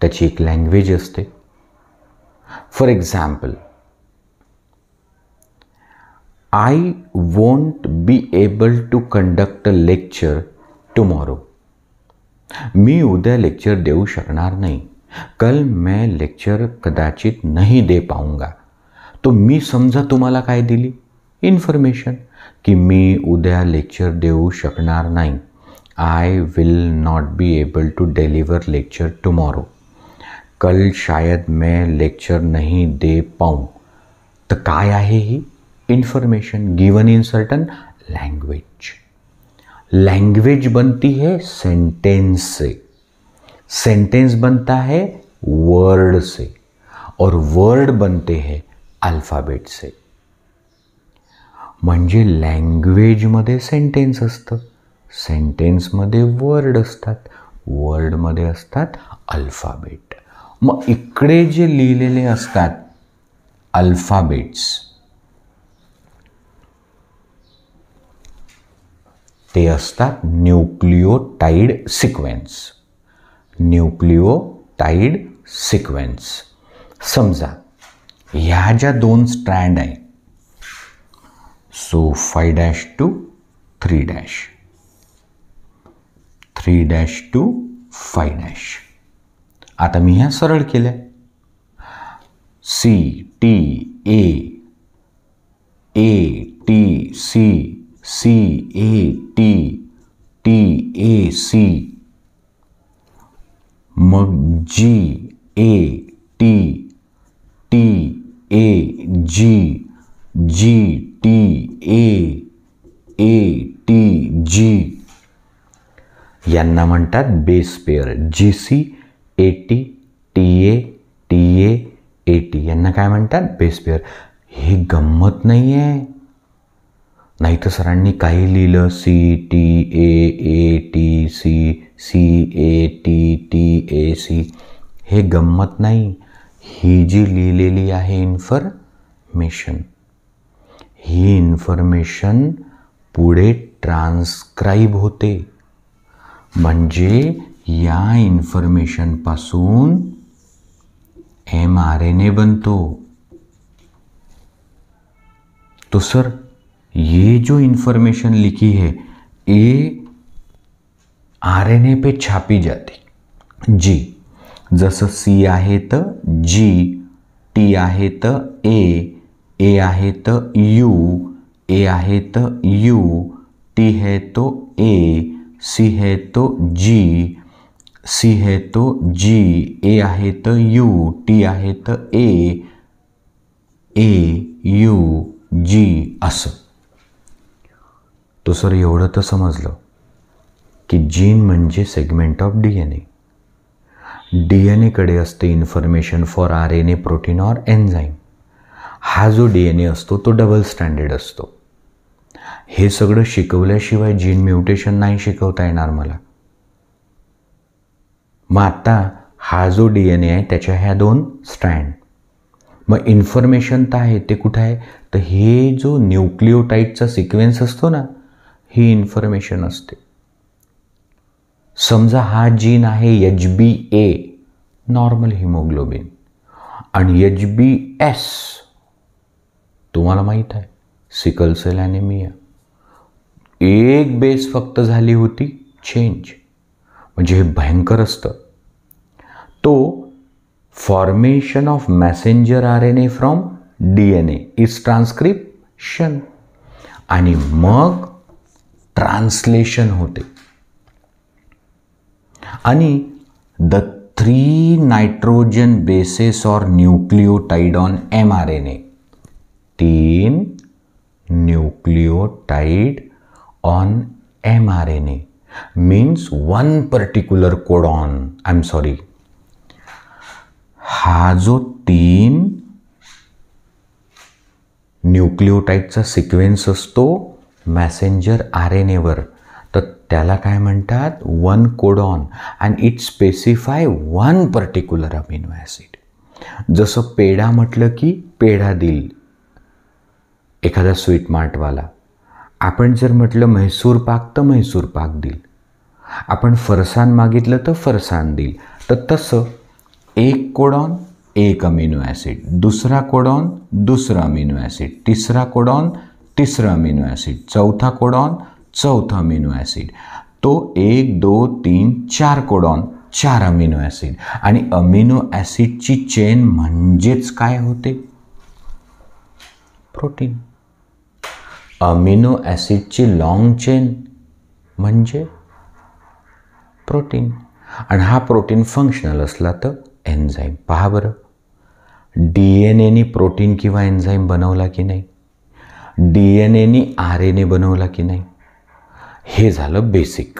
त्याची एक लँग्वेज असते for example I won't be able to conduct a lecture tomorrow. मी उद्या लेक्चर देऊ शकणार नाही कल मैं लेक्चर कदाचित नहीं दे पाऊंगा तो मी समजा तुम्हाला काय दिली इन्फॉर्मेशन की मी उद्या लेक्चर देऊ शकणार नाही I will not be able to deliver lecture tomorrow कल शायद मैं लेक्चर नहीं दे पाऊँ तर काय आहे ही information given in certain language language बनती है सेंटेंस से सेंटेंस बनता है वर्ड से और वर्ड बनते हैं अल्फाबेट से म्हणजे लँग्वेजमध्ये सेंटेन्स असतं सेंटेन्समध्ये वर्ड असतात वर्ड असतात अल्फाबेट मग इकडे जे लिहिलेले असतात अल्फाबेट्स ते असतात न्यूक्लिओटाईड सिक्वेन्स न्यूक्लिओटाईड सिक्वेन्स समजा ह्या ज्या दोन स्ट्रँड आहे so five dash two three dash three dash two five dash आता मी ह्या सरळ केल्या C T A T C C A T T A C मग G A T T A G G T A A T G यांना म्हणतात base pair G C A T T A T A A T यांना काय म्हणतात base pair हे गंमत नाही आहे नाही तर सरांनी काही लिहिलं C T A A T C C A T T A C हे गंमत नाही ही जी लिहिलेली आहे इन्फॉर्मेशन ही इन्फॉर्मेशन पुढे ट्रान्स्क्राईब होते म्हणजे या इन्फॉर्मेशनपासून एम आर एन ए बनतो तो सर ये जो इन्फॉर्मेशन लिखी है ये आरएनए पे छापी जाती जी जस सी आहे तो जी टी आहे तो ए ए आहे तो यू ए आहे तो यू टी है तो ए सी है तो जी सी है तो जी ए आहे तो यू टी आहे तो ए ए यू जी असं तो सर एवढं तर समजलं की जीन म्हणजे segment of D N A D N एकडे असते information for R N A protein or enzyme हा जो डी एन ए असतो तो डबल स्टँडर्ड असतो हे सगळं शिकवल्याशिवाय जीन म्युटेशन नाही शिकवता येणार मला मग आता हा जो डी एन ए आहे त्याच्या ह्या दोन स्टँड मग इन्फॉर्मेशन तर आहे ते कुठं आहे तर हे जो न्यूक्लिओटाईडचा सिक्वेन्स असतो ना ही इन्फॉर्मेशन असते समजा हा जीन आहे H B A normal haemoglobin आणि एच बी एस तुम्हाला माहीत आहे सिकल सेल ॲनेमिया एक बेस फक्त झाली होती चेंज म्हणजे हे भयंकर असतं तो formation of messenger R N A from D N A is transcription आणि मग ट्रान्सलेशन होते आणि the three nitrogen bases or nucleotide on M R N A तीन nucleotide on M R N A means one particular codon I am sorry हा जो तीन न्यूक्लिओटाईडचा sequence असतो मॅसेंजर आर एन एवर तर त्याला काय म्हणतात one codon and it specify one particular amino acid जसं पेढा म्हटलं की पेढा दिल एखादा स्वीट आपण जर म्हटलं म्हैसूर पाक तर म्हैसूर पाक देईल आपण फरसान मागितलं तर फरसान देईल तर तसं एक कोडॉन एक अमिनो ॲसिड दुसरा कोडॉन दुसरा अमिनो ॲसिड तिसरा कोडॉन तिसरा अमिनो ॲसिड चौथा कोडॉन चौथा अमिनो ॲसिड तो एक दो तीन चार कोडॉन चार अमिनो ॲसिड आणि अमिनो ॲसिडची चेन म्हणजेच काय होते प्रोटीन अमिनो ॲसिडची लॉंग चेन म्हणजे प्रोटीन आणि हा प्रोटीन फंक्शनल असला तर एन्झाईम पहा बरं डी एन एनी प्रोटीन किंवा एन्झाईम बनवला की नाही डी एन एनी आर एन ए बनवला की नाही हे झालं बेसिक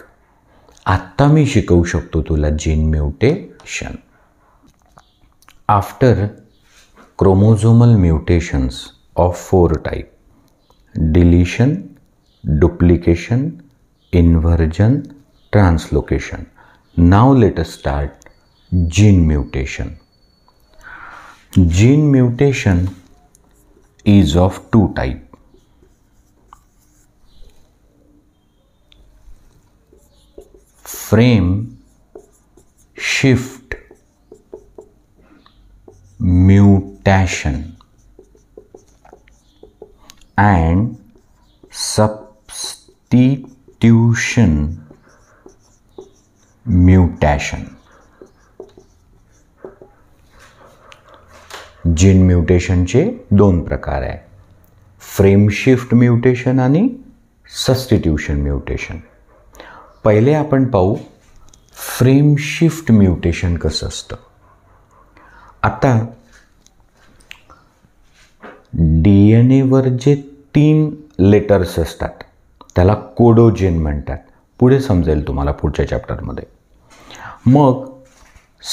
आत्ता मी शिकवू शकतो तुला gene mutation after chromosomal mutations of four type deletion duplication inversion translocation now let us start gene mutation gene mutation is of two type frame shift mutation and substitution mutation gene म्युटेशनचे दोन प्रकार आहे frame shift mutation आणि सस्टिट्यूशन mutation पहिले आपण पाहू frame shift mutation कसं असतं आता डी एन एवर जे तीन लेटर्स असतात त्याला कोडोजेन म्हणतात पुढे समजेल तुम्हाला पुढच्या चॅप्टरमध्ये मग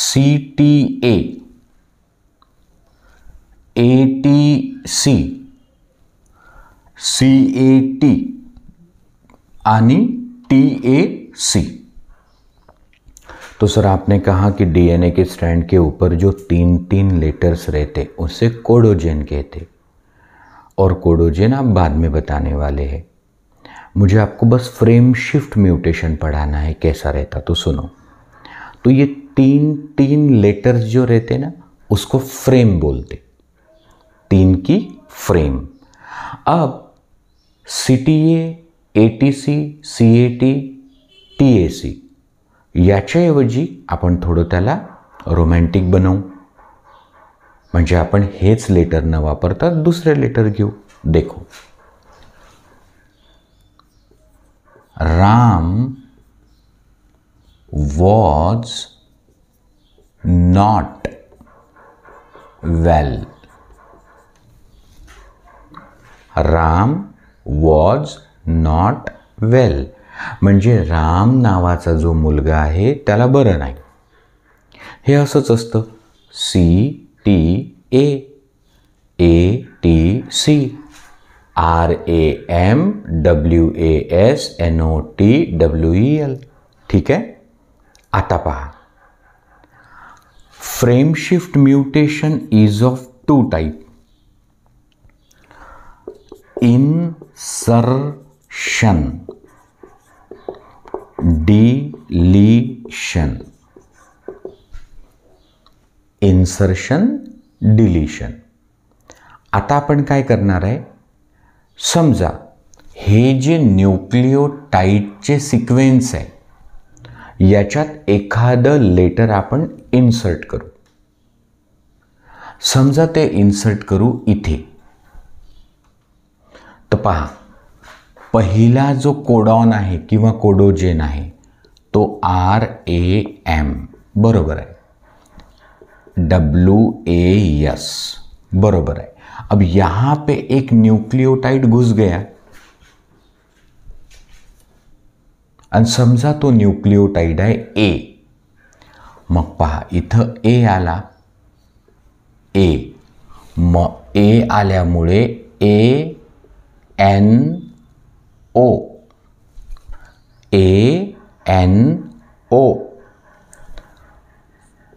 C T A A T C C A T आणि टी ए सी तो सर आपने कहा कि डीएनए के स्ट्रैंड के ऊपर जो तीन तीन लेटर्स रहते उसे कोडोजेन कहते और कोडोजेन आप बाद में बताने वाले हैं मुझे आपको बस फ्रेम शिफ्ट म्यूटेशन पढ़ाना है कैसा रहता तो सुनो तो ये तीन तीन लेटर्स जो रहते ना उसको फ्रेम बोलते तीन की फ्रेम अब C T A A T C C A T T A C याच्याऐवजी आपण थोडं त्याला रोमॅन्टिक बनवू म्हणजे आपण हेच लेटर न वापरता दुसरे लेटर घेऊ देखो Ram was not well Ram was not well म्हणजे राम नावाचा जो मुलगा आहे त्याला बरं नाही हे असंच असतं C T A A T C R A M W A S N O T W E L ठीक आहे आता पहा frameshift mutation is of two type insertion deletion insertion deletion आता आपण काय करणार आहे समजा हे जे न्यूक्लिओटाईटचे सिक्वेन्स आहे याच्यात एखादं लेटर आपण इन्सर्ट करू समजा ते इन्सर्ट करू इथे तर पहा पहिला जो कोडॉन आहे किंवा कोडोजेन आहे तो आर ए एम बरोबर आहे डब्ल्यू ए यस बरोबर आहे अब यहां पे एक न्यूक्लियोटाइड घुस गया आणि समजा तो न्यूक्लियोटाइड आहे ए मग पहा इथं ए आला ए म ए आल्यामुळे A N O A N O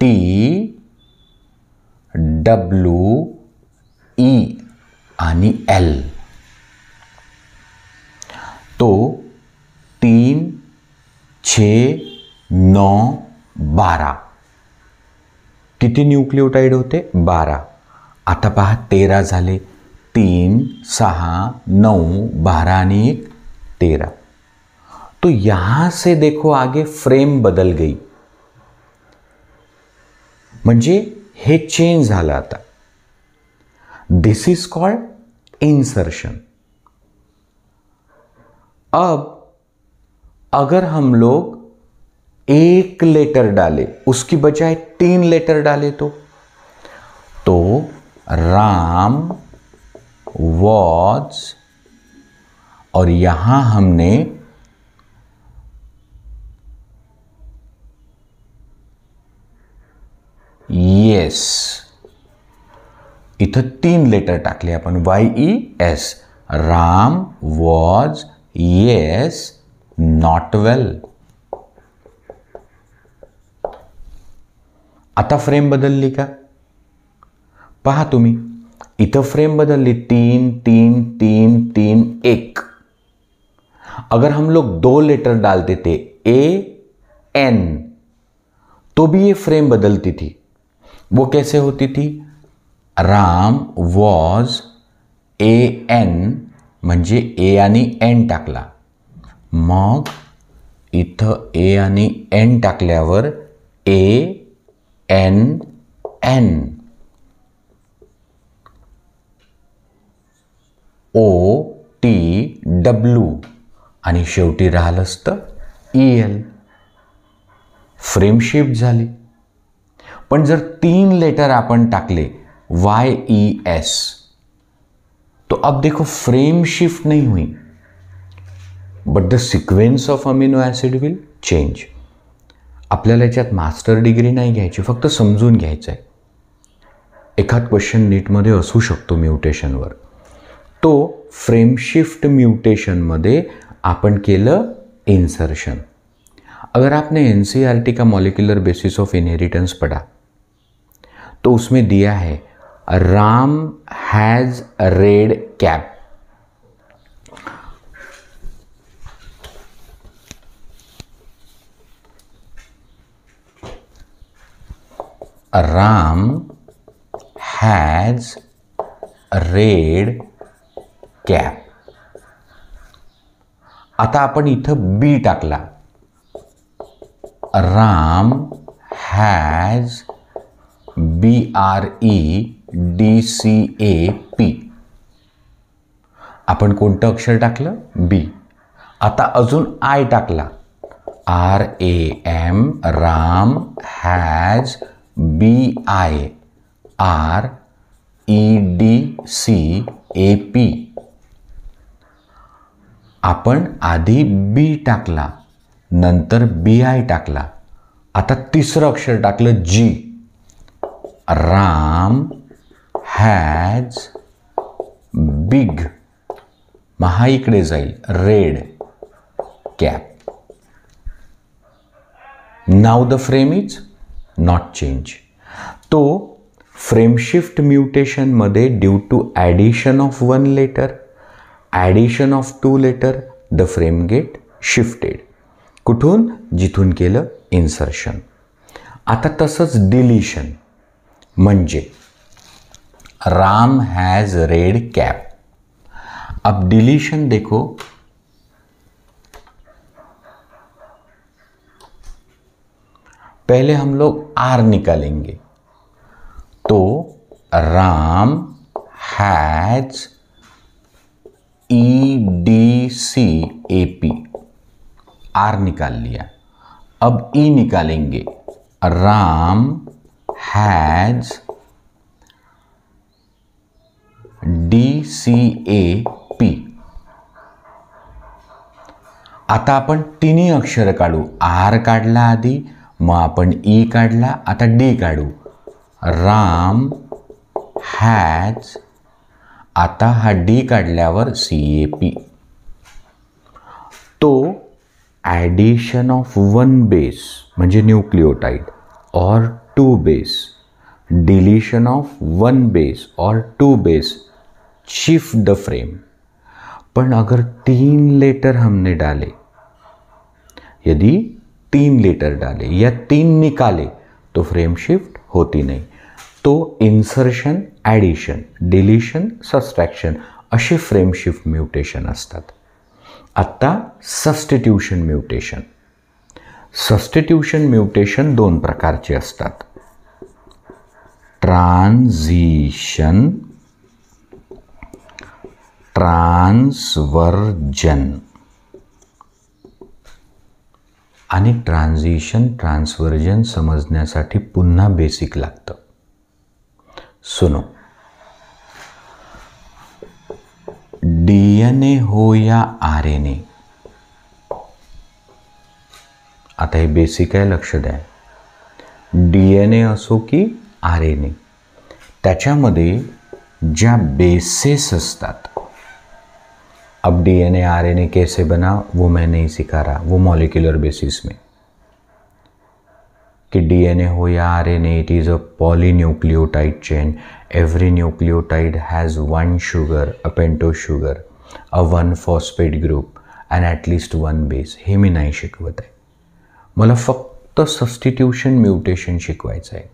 T W E आणि एल तो तीन छे नौ बारा किती न्यूक्लिओटाईड होते बारा आता पहा तेरा झाले तीन सहा नऊ बारा आणि एक तेरह तो यहां से देखो आगे फ्रेम बदल गई म्हणजे हे चेंज झालं आता दिस इज कॉल्ड इंसर्शन अब अगर हम लोग एक लेटर डाले उसकी बजाय तीन लेटर डाले तो तो राम वॉज और यहां हमने यस इत तीन लेटर टाकले अपन Y E S Ram was yes not well आता फ्रेम बदलली का पहा तुम्ही इत फ्रेम बदलली तीन तीन तीन तीन एक अगर हम लोग दो लेटर डाल देते ए एन तो भी ये फ्रेम बदलती थी वो कैसे होती थी राम वॉज ए एन मजे ए आनी एन टाकला मग इत ए आनी एन टाक A N N O T W आणि शेवटी राहिलं असतं ई एल फ्रेमशिफ्ट झाली पण जर तीन लेटर आपण टाकले वाय ई एस तो अब देखो फ्रेम शिफ्ट नहीं हुई but the sequence of amino acid will change आपल्याला याच्यात मास्टर डिग्री नाही घ्यायची फक्त समजून घ्यायचं आहे एखाद क्वेश्चन नीटमध्ये असू शकतो म्युटेशनवर तो फ्रेमशिफ्ट म्युटेशनमध्ये आपण केलं इंसर्शन अगर आपने एन e का मॉलिकुलर बेसिस ऑफ इनहेरिटेंस पढ़ा तो उसमें दिया है Ram has red cap Ram has red cap आता आपण इथं बी टाकला Ram has B R E D C A P आपण कोणतं अक्षर टाकलं बी आता अजून आय टाकला R A M Ram has B I R E D C A P आपण आधी बी टाकला नंतर बी आय टाकला आता तिसरं अक्षर टाकलं जी राम हॅज बिग महा इकडे जाईल red cap now the frame is not change तो फ्रेमशिफ्ट म्युटेशनमध्ये due to addition of one letter addition of two letter the frame get shifted कुठून जिथून केलं इन्सर्शन आता तसंच डिलिशन म्हणजे राम हैज़ रेड कैप अब डिलीशन देखो पहले हम लोग आर निकालेंगे तो Ram has E D C A P R निकाल लिया अब ई e निकालेंगे Ram has D C A P आता आपण तिन्ही अक्षरं काढू आर काढला आधी मग आपण ई e काढला आता डी काढू राम हॅज आता हा डी का सी ए पी तो ऐडिशन ऑफ वन बेस मजे न्यूक्लिओटाइड और two base deletion of one base और two base shift the frame पर अगर तीन लेटर हमने डाले यदि तीन लेटर डाले या तीन निकाले तो फ्रेम शिफ्ट होती नहीं तो इन्सर्शन ॲडिशन डिलिशन सबस्ट्रॅक्शन असे फ्रेमशिफ्ट म्युटेशन असतात आत्ता सबस्टिट्यूशन म्युटेशन सबस्टिट्यूशन म्युटेशन दोन प्रकारचे असतात ट्रान्झिशन ट्रान्सवर्जन आणि ट्रान्झिशन ट्रान्सवर्जन समजण्यासाठी पुन्हा बेसिक लागतं सुनो डीएनए हो या आरएनए आता हे बेसिक आहे लक्ष द्या डीएनए असो की आर एन ए त्याच्यामध्ये ज्या बेसेस असतात अब D N A R N A कैसे बना वो मैं नहीं सिखा रहा वो मॉलिक्युलर बेसिस में की डी एन ए हो या R A it is a polynucleotide chain every nucleotide has one sugar a pentose sugar a one phosphate group and at least one base हे मी नाही शिकवत आहे मला फक्त सबस्टिट्यूशन म्युटेशन शिकवायचं आहे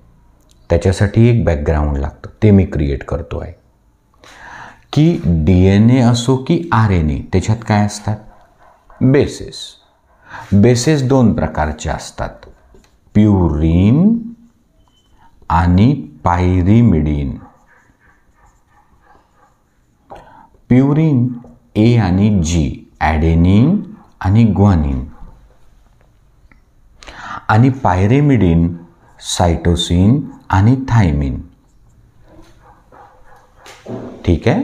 त्याच्यासाठी एक बॅकग्राऊंड लागतं ते मी क्रिएट करतो आहे की डी एन ए असो की आर एन ए त्याच्यात काय असतात बेसेस बेसेस दोन प्रकारचे असतात प्युरीन आणि पायरीमिडीन प्युरीन ए आणि जी ॲडेनिन आणि ग्वानिन आणि पायरेमिडीन सायटोसिन आणि थायमिन ठीक आहे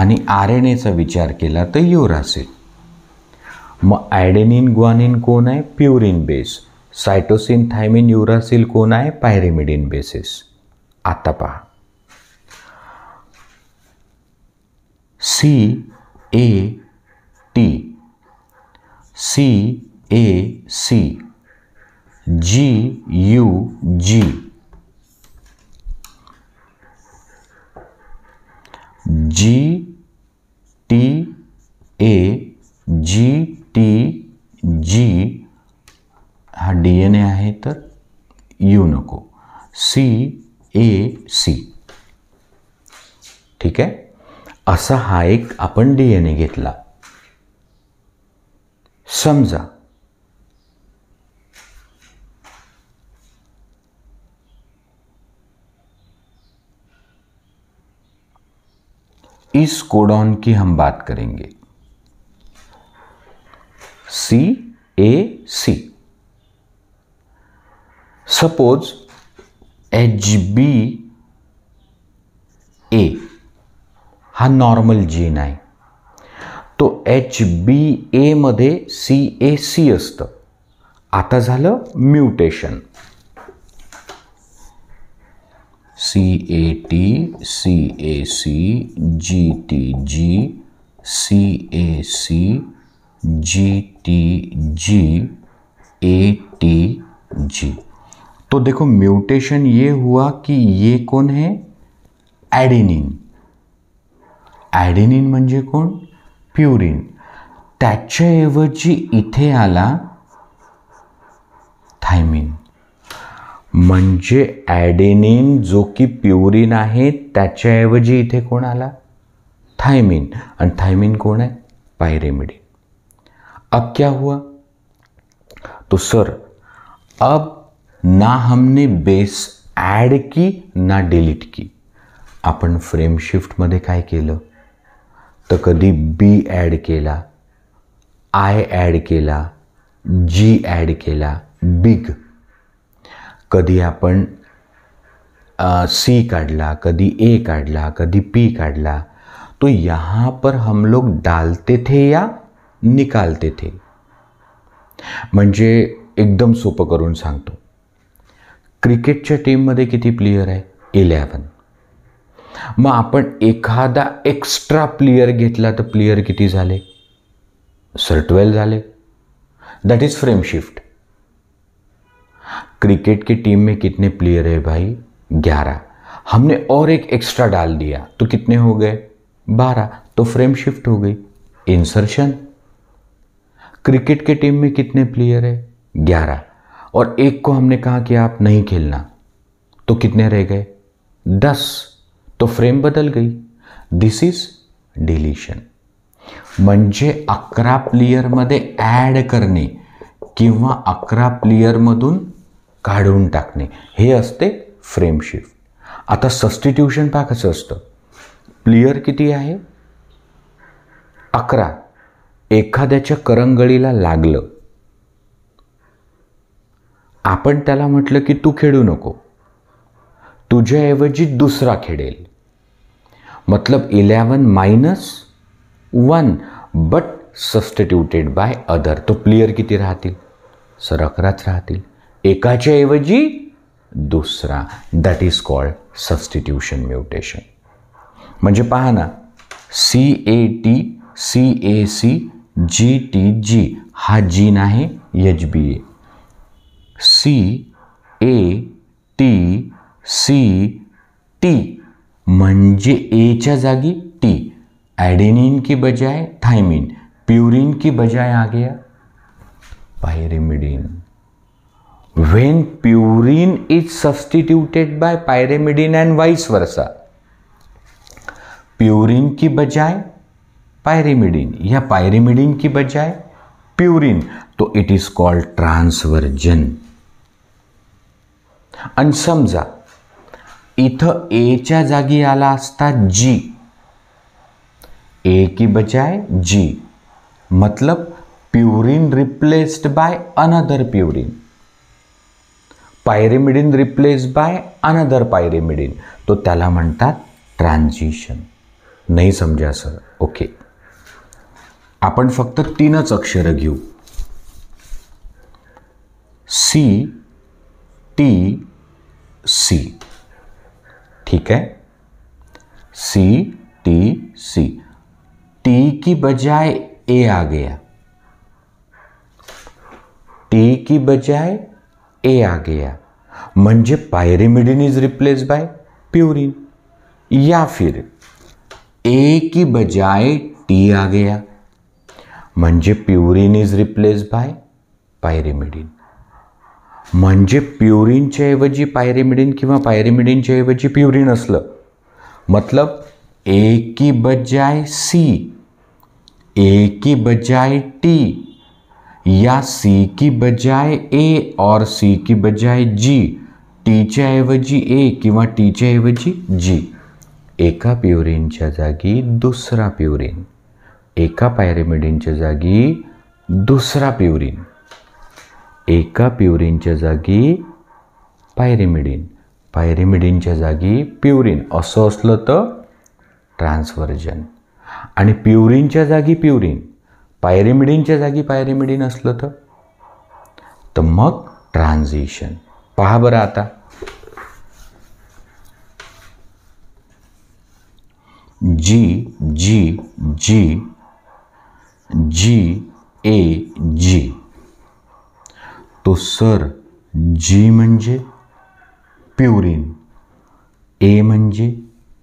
आणि आर एन एचा विचार केला तर युरासिड मग आयडेनिन ग्वानिन कोण आहे purine base cytosine thymine uracil कोण आहे पायरेमिडिन बेसिस आता पहा C A T C A C G U G G T A G T G हा डी एन ए है तो यू नको सी ए सी ठीक है असा हा एक अपन डी एन ए घा इस कोडॉन की हम बात करेंगे C A C suppose H B A हा नॉर्मल जीन आहे तो एच बी एमध्ये सी ए सी असतं आता झालं mutation C A T C A C G T G C A C G T G A T G तो देखो mutation ये हुआ कि ये कौन है ॲडेनिन ॲडेनिन म्हणजे कोण प्युरिन त्याच्याऐवजी इथे आला थायमिन म्हणजे ॲडेनिन जो की प्युरिन आहे त्याच्याऐवजी इथे कोण आला थायमिन आणि थायमिन कोण आहे पायरेमिडिन अब क्या हुआ तो सर अब ना हमने बेस ऐड की ना डिलीट की आपण फ्रेम मध्ये काय केलं तर कधी बी ॲड केला आय ॲड केला जी ॲड केला बिग कधी आपण सी काढला कधी ए काढला कधी पी काढला तो यहाँ पर हम लोग डालते थे या निकालते थे म्हणजे एकदम सोपं करून सांगतो क्रिकेटच्या टीममध्ये किती प्लेयर आहे इलेवन मग आपण एखादा एक्स्ट्रा प्लेयर घेतला तर प्लेयर किती झाले सर ट्वेल्व झाले that is frame shift cricket की टीम में कितने प्लेयर है भाई ग्यारह हमने और एक एक्स्ट्रा डाल दिया तो कितने हो गए बारह तो फ्रेम शिफ्ट हो गई इंसर्शन क्रिकेट के टीम में कितने प्लेयर है ग्यारह और एक को हमने कहा कि आप नहीं खेलना तो कितने रह गए दस तो फ्रेम बदल गई दिस इज डिलिशन म्हणजे अकरा प्लेयरमध्ये ॲड करणे किंवा अकरा प्लेयरमधून काढून टाकणे हे असते फ्रेम शिफ्ट आता सस्टिट्यूशन पा कसं असतं प्लेयर किती आहे अकरा एखाद्याच्या करंगळीला लागलं आपण त्याला म्हटलं की तू खेळू नको तुझ्याऐवजी दुसरा खेळेल मतलब eleven minus one but substituted by other तो प्लेयर किती राहतील सर अकराच राहतील एकाच्याऐवजी दुसरा that is called substitution mutation म्हणजे पहा ना C A T C A C हाँ, जी टी जी हा जीन है H B A C A T C T मे ए जागी टी एडेनिन की बजाय थाइमिन प्यूरिन की बजाय आ गया pyrimidine when purine is substituted by pyrimidine end vice versa purine की बजाय पायरीमिडीन या पायरीमिडीन की बजाय प्युरीन तो इट इज कॉल्ड ट्रान्सवर्जन आणि समजा इथं एच्या जागी आला असता जी ए की बजाय जी मतलब purine replaced by another purine pyrimidine replace by another pyrimidine तो त्याला म्हणतात ट्रान्झिशन नाही समजा सर ओके आपण फक्त तीनच अक्षरं घेऊ सी टी सी ठीक आहे सी टी सी टी की बजाय ए आ गया टी की बजाय ए आ गया म्हणजे pyrimidine is replace by purine या फिर ए की बजाय टी आ गया म्हणजे purine is replace by pyrimidine म्हणजे प्युरीनच्या ऐवजी पायरेमिडीन किंवा पायरेमिडीनच्या ऐवजी प्युरिन असलं मतलब ए की बजाय सी ए की बजाय टी या सी की बजाय ए और सी की बजाय जी टीच्या ऐवजी ए किंवा टीच्या ऐवजी जी एका प्युरिनच्या जागी दुसरा प्युरिन एका पायरेमिडीनच्या जागी दुसरा प्युरीन एका प्युरिनच्या जागी पायरेमिडीन पायरेमिडीनच्या जागी प्युरीन असं असलं तर ट्रान्सवर्जन आणि प्युरिनच्या जागी प्युरीन पायरेमिडीनच्या जागी पायरेमिडीन असलं तर तर मग ट्रान्झिशन पहा बरं आता जी जी जी जी ए जी तो सर जी मजे प्यूरिन ए मजे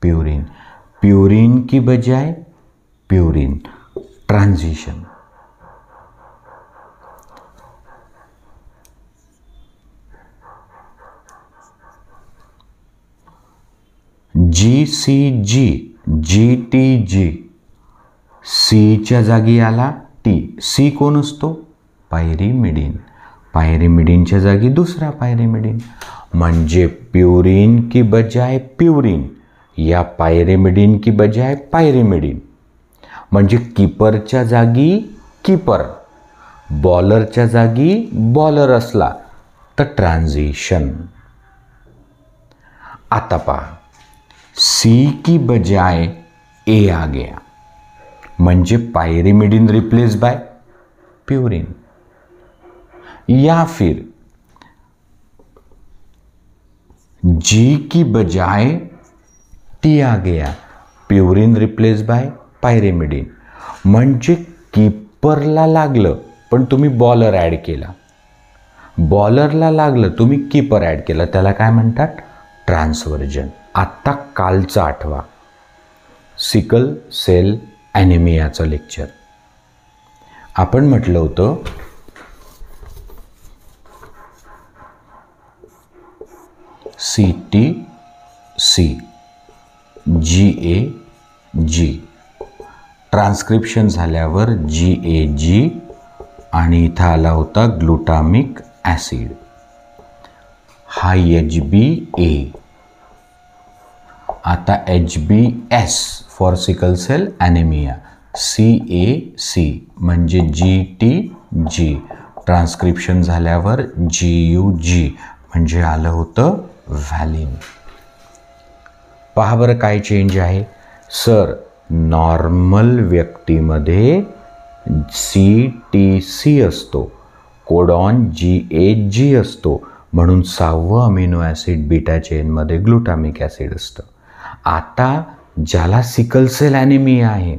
प्यूरिन प्यूरिन की बजाय purine transition G C G G T G सीच्या जागी आला टी सी कोण असतो पायरीमिडीन पायरीमिडीनच्या जागी दुसरा पायरीमिडीन म्हणजे प्युरिन की बजाय प्युरिन या पायरेमिडीन की बजाय पायरेमिडीन म्हणजे कीपरच्या जागी कीपर बॉलरच्या जागी बॉलर असला तर ट्रान्झिशन आता पा सी की बजाय ए आ गया म्हणजे पायरीमिडिन रिप्लेस बाय प्युरिन या फिर जी की बजाय ती आ गया प्युरिन रिप्लेस बाय पायरेमिडीन म्हणजे कीपरला लागलं पण तुम्ही बॉलर ॲड केला बॉलरला लागलं तुम्ही कीपर ॲड केला त्याला काय म्हणतात ट्रान्सवर्जन आत्ता कालचा आठवा सिकल सेल ॲनिमियाचं लेक्चर आपण म्हटलं होतं C T C G A G transcription झाल्यावर जी ए जी आणि इथं आला होता ग्लुटामिक ॲसिड हा एच बी ए आता H B S for cell anaemia C A C म्हणजे जी टी जी ट्रान्स्क्रिप्शन झाल्यावर जी यू जी म्हणजे आलं होतं व्हॅलिन पहा बरं काय चेंज आहे सर नॉर्मल व्यक्तीमध्ये सी टी सी असतो कोडॉन जी ए जी असतो म्हणून सहावं अमिनो ॲसिड बीटा चेनमध्ये ग्लुटामिक ॲसिड असतं आता ज्याला सिकलसेल ॲनिमिया आहे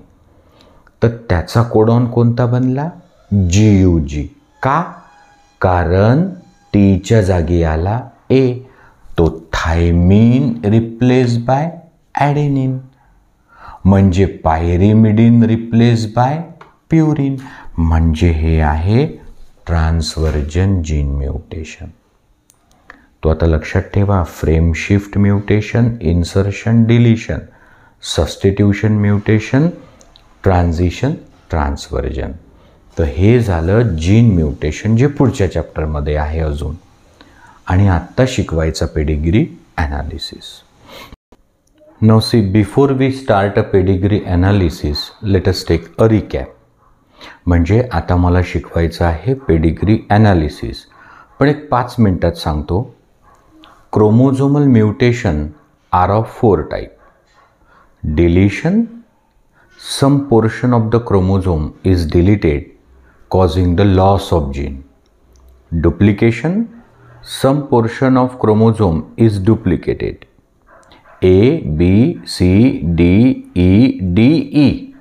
तर त्याचा कोडॉन कोणता बनला जी यू जी का कारण टीच्या जागी आला ए तो थायमीन रिप्लेस बाय ॲडेनिन म्हणजे पायरिमिडीन रिप्लेस बाय प्युरिन म्हणजे हे आहे ट्रान्सवर्जन जीन म्युटेशन तो आता लक्षात ठेवा frame shift mutation insertion deletion substitution mutation transition transversion तर हे झालं जीन म्युटेशन जे पुढच्या चॅप्टरमध्ये आहे अजून आणि आत्ता शिकवायचं pedigree analysis now see before we start a pedigree analysis us take a recap म्हणजे आता मला शिकवायचं आहे पेडिग्री ॲनालिसिस पण एक पाच मिनटात सांगतो chromosomal mutation are of four type deletion, some portion of the chromosome is deleted causing the loss of gene. Duplication, some portion of chromosome is duplicated. A, B, C, D, E, D, E.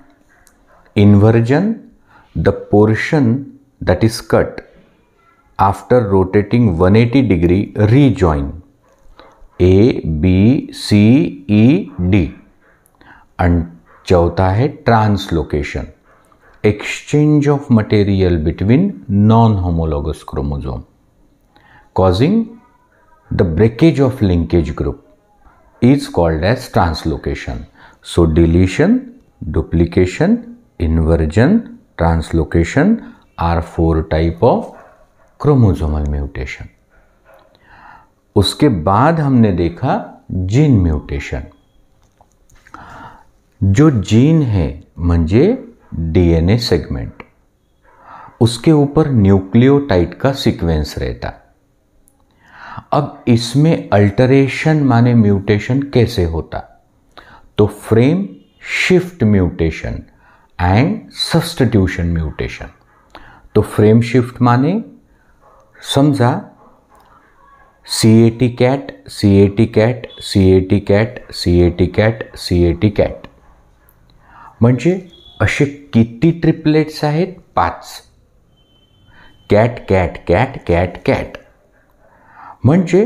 Inversion, the portion that is cut after rotating 180 degree rejoin. A, B, C, E, D. And चौथा है translocation exchange of material between non homologous chromosome causing the breakage of linkage group is called as translocation so deletion duplication inversion translocation are four type of chromosomal mutation उसके बाद हमने देखा gene mutation जो gene है म्हणजे D N A segment उसके ऊपर nucleotide का सीक्वेंस रहता अब इसमें अल्टरेशन माने म्यूटेशन कैसे होता तो frame shift mutation and substitution mutation तो फ्रेम शिफ्ट माने समझा C A T cat C A T cat C A T cat C A T cat C A T cat म्हणजे असे किती ट्रिपलेट्स आहेत पाच cat cat cat cat cat म्हणजे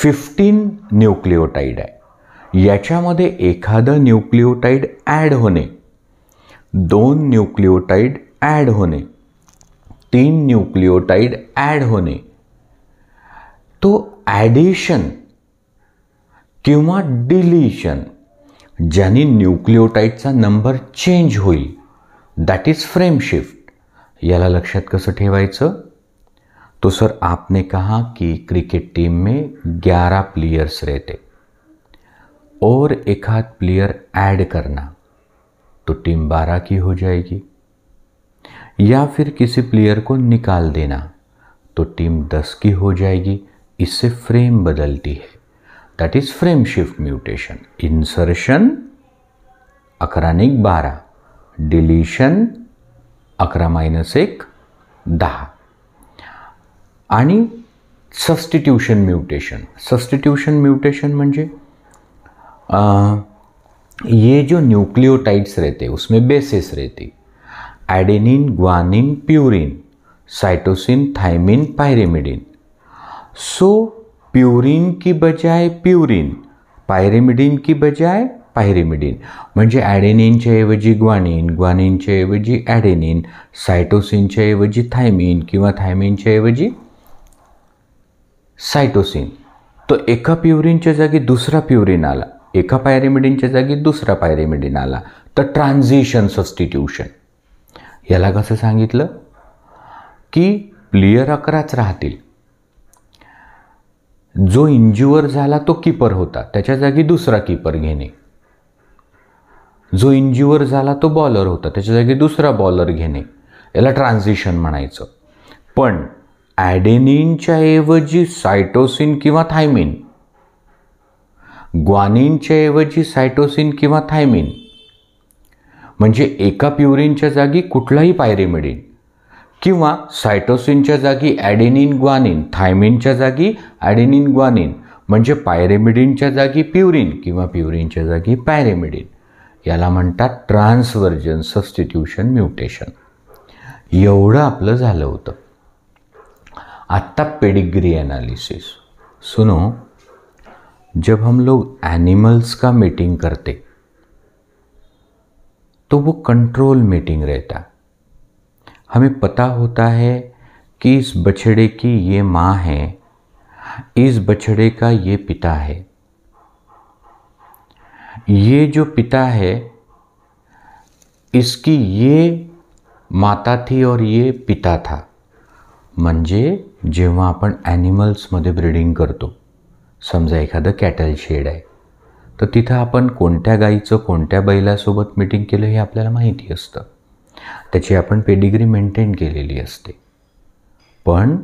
fifteen nucleotide आहे याच्यामध्ये एखादं न्यूक्लिओटाईड ॲड होणे दोन न्यूक्लिओटाईड ॲड होणे तीन न्यूक्लिओटाईड ॲड होणे तो ॲडिशन किंवा डिलिशन ज्याने न्यूक्लिओटाईडचा नंबर चेंज होईल दॅट इज फ्रेम शिफ्ट याला लक्षात कसं ठेवायचं तो सर आपने कहा कि क्रिकेट टीम में 11 प्लेयर्स रहते और एक आध प्लेयर ऐड करना तो टीम 12 की हो जाएगी या फिर किसी प्लेयर को निकाल देना तो टीम 10 की हो जाएगी इससे फ्रेम बदलती है that is frame shift mutation. Insertion अकरा निक बारा डिलिशन अकरा माइनस एक दहा आणि सबस्टिट्यूशन म्युटेशन सबस्टिट्यूशन म्यूटेशन म्हणजे ये जो न्यूक्लियोटाइड्स रहते उसमें बेसिस रहती adenine guanine purine cytosine thymine pyrimidine so purine की बजाय प्युरिन पायरेमिडीन की बजाय पायरेमिडीन म्हणजे ॲडेनिनच्या ऐवजी ग्वानिन ग्वानिनच्या ऐवजी ॲडेनिन सायटोसिनच्या ऐवजी थायमिन किंवा थायमिनच्या ऐवजी सायटोसिन तो एका प्युरिनच्या जागी दुसरा प्युरिन आला एका पायरेमिडीनच्या जागी दुसरा पायरेमिडीन आला तर ट्रान्झिशन सबस्टिट्यूशन याला कसं सांगितलं की प्लेयर अकराच राहतील जो इंज्युअर झाला तो किपर होता त्याच्या जागी दुसरा कीपर घेणे जो इंज्युअर झाला तो बॉलर होता त्याच्या जागी दुसरा बॉलर घेणे याला ट्रान्झिशन म्हणायचं पण ॲडेनिनच्या ऐवजी सायटोसिन किंवा थायमिन ग्वानिनच्या ऐवजी सायटोसिन किंवा थायमिन म्हणजे एका प्युरिनच्या जागी कुठलाही मिळेल किंवा सायटोसिनच्या जागी ॲडेनिन ग्वानिन थायमिनच्या जागी ॲडेनिन ग्वानिन म्हणजे पायरेमिडिनच्या जागी प्युरिन किंवा प्युरिनच्या जागी पायरेमिडिन याला म्हणतात ट्रान्सवर्जन सबस्टिट्यूशन म्युटेशन एवढं आपलं झालं होतं आत्ता पेडिग्री ॲनालिसिस सुनो जब हम लोग एनिमल्स का मीटिंग करते तो वो कंट्रोल मीटिंग रहता हमें पता होता है कि इस बछड़े की ये माँ है इस बछड़े का ये पिता है ये जो पिता है इसकी ये माता थी और ये पिता था म्हणजे जेव्हा आपण ॲनिमल्समध्ये ब्रीडिंग करतो समजा एखादं कॅटल शेड आहे तर तिथं आपण कोणत्या गाईचं कोणत्या बैलासोबत मीटिंग केलं हे आपल्याला माहिती असतं त्याची आपण पेडिग्री मेंटेन केलेली असते पण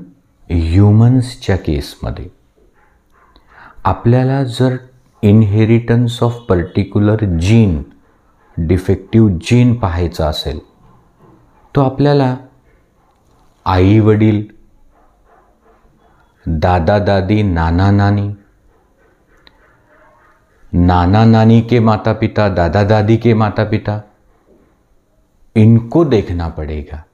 ह्युमन्सच्या केसमध्ये आपल्याला जर inheritance of particular gene defective gene पाहायचा असेल तो आपल्याला आई वडील दादा दादी नाना नानी नाना नानी के माता पिता दादा दादी के माता पिता इनको देखना पड़ेगा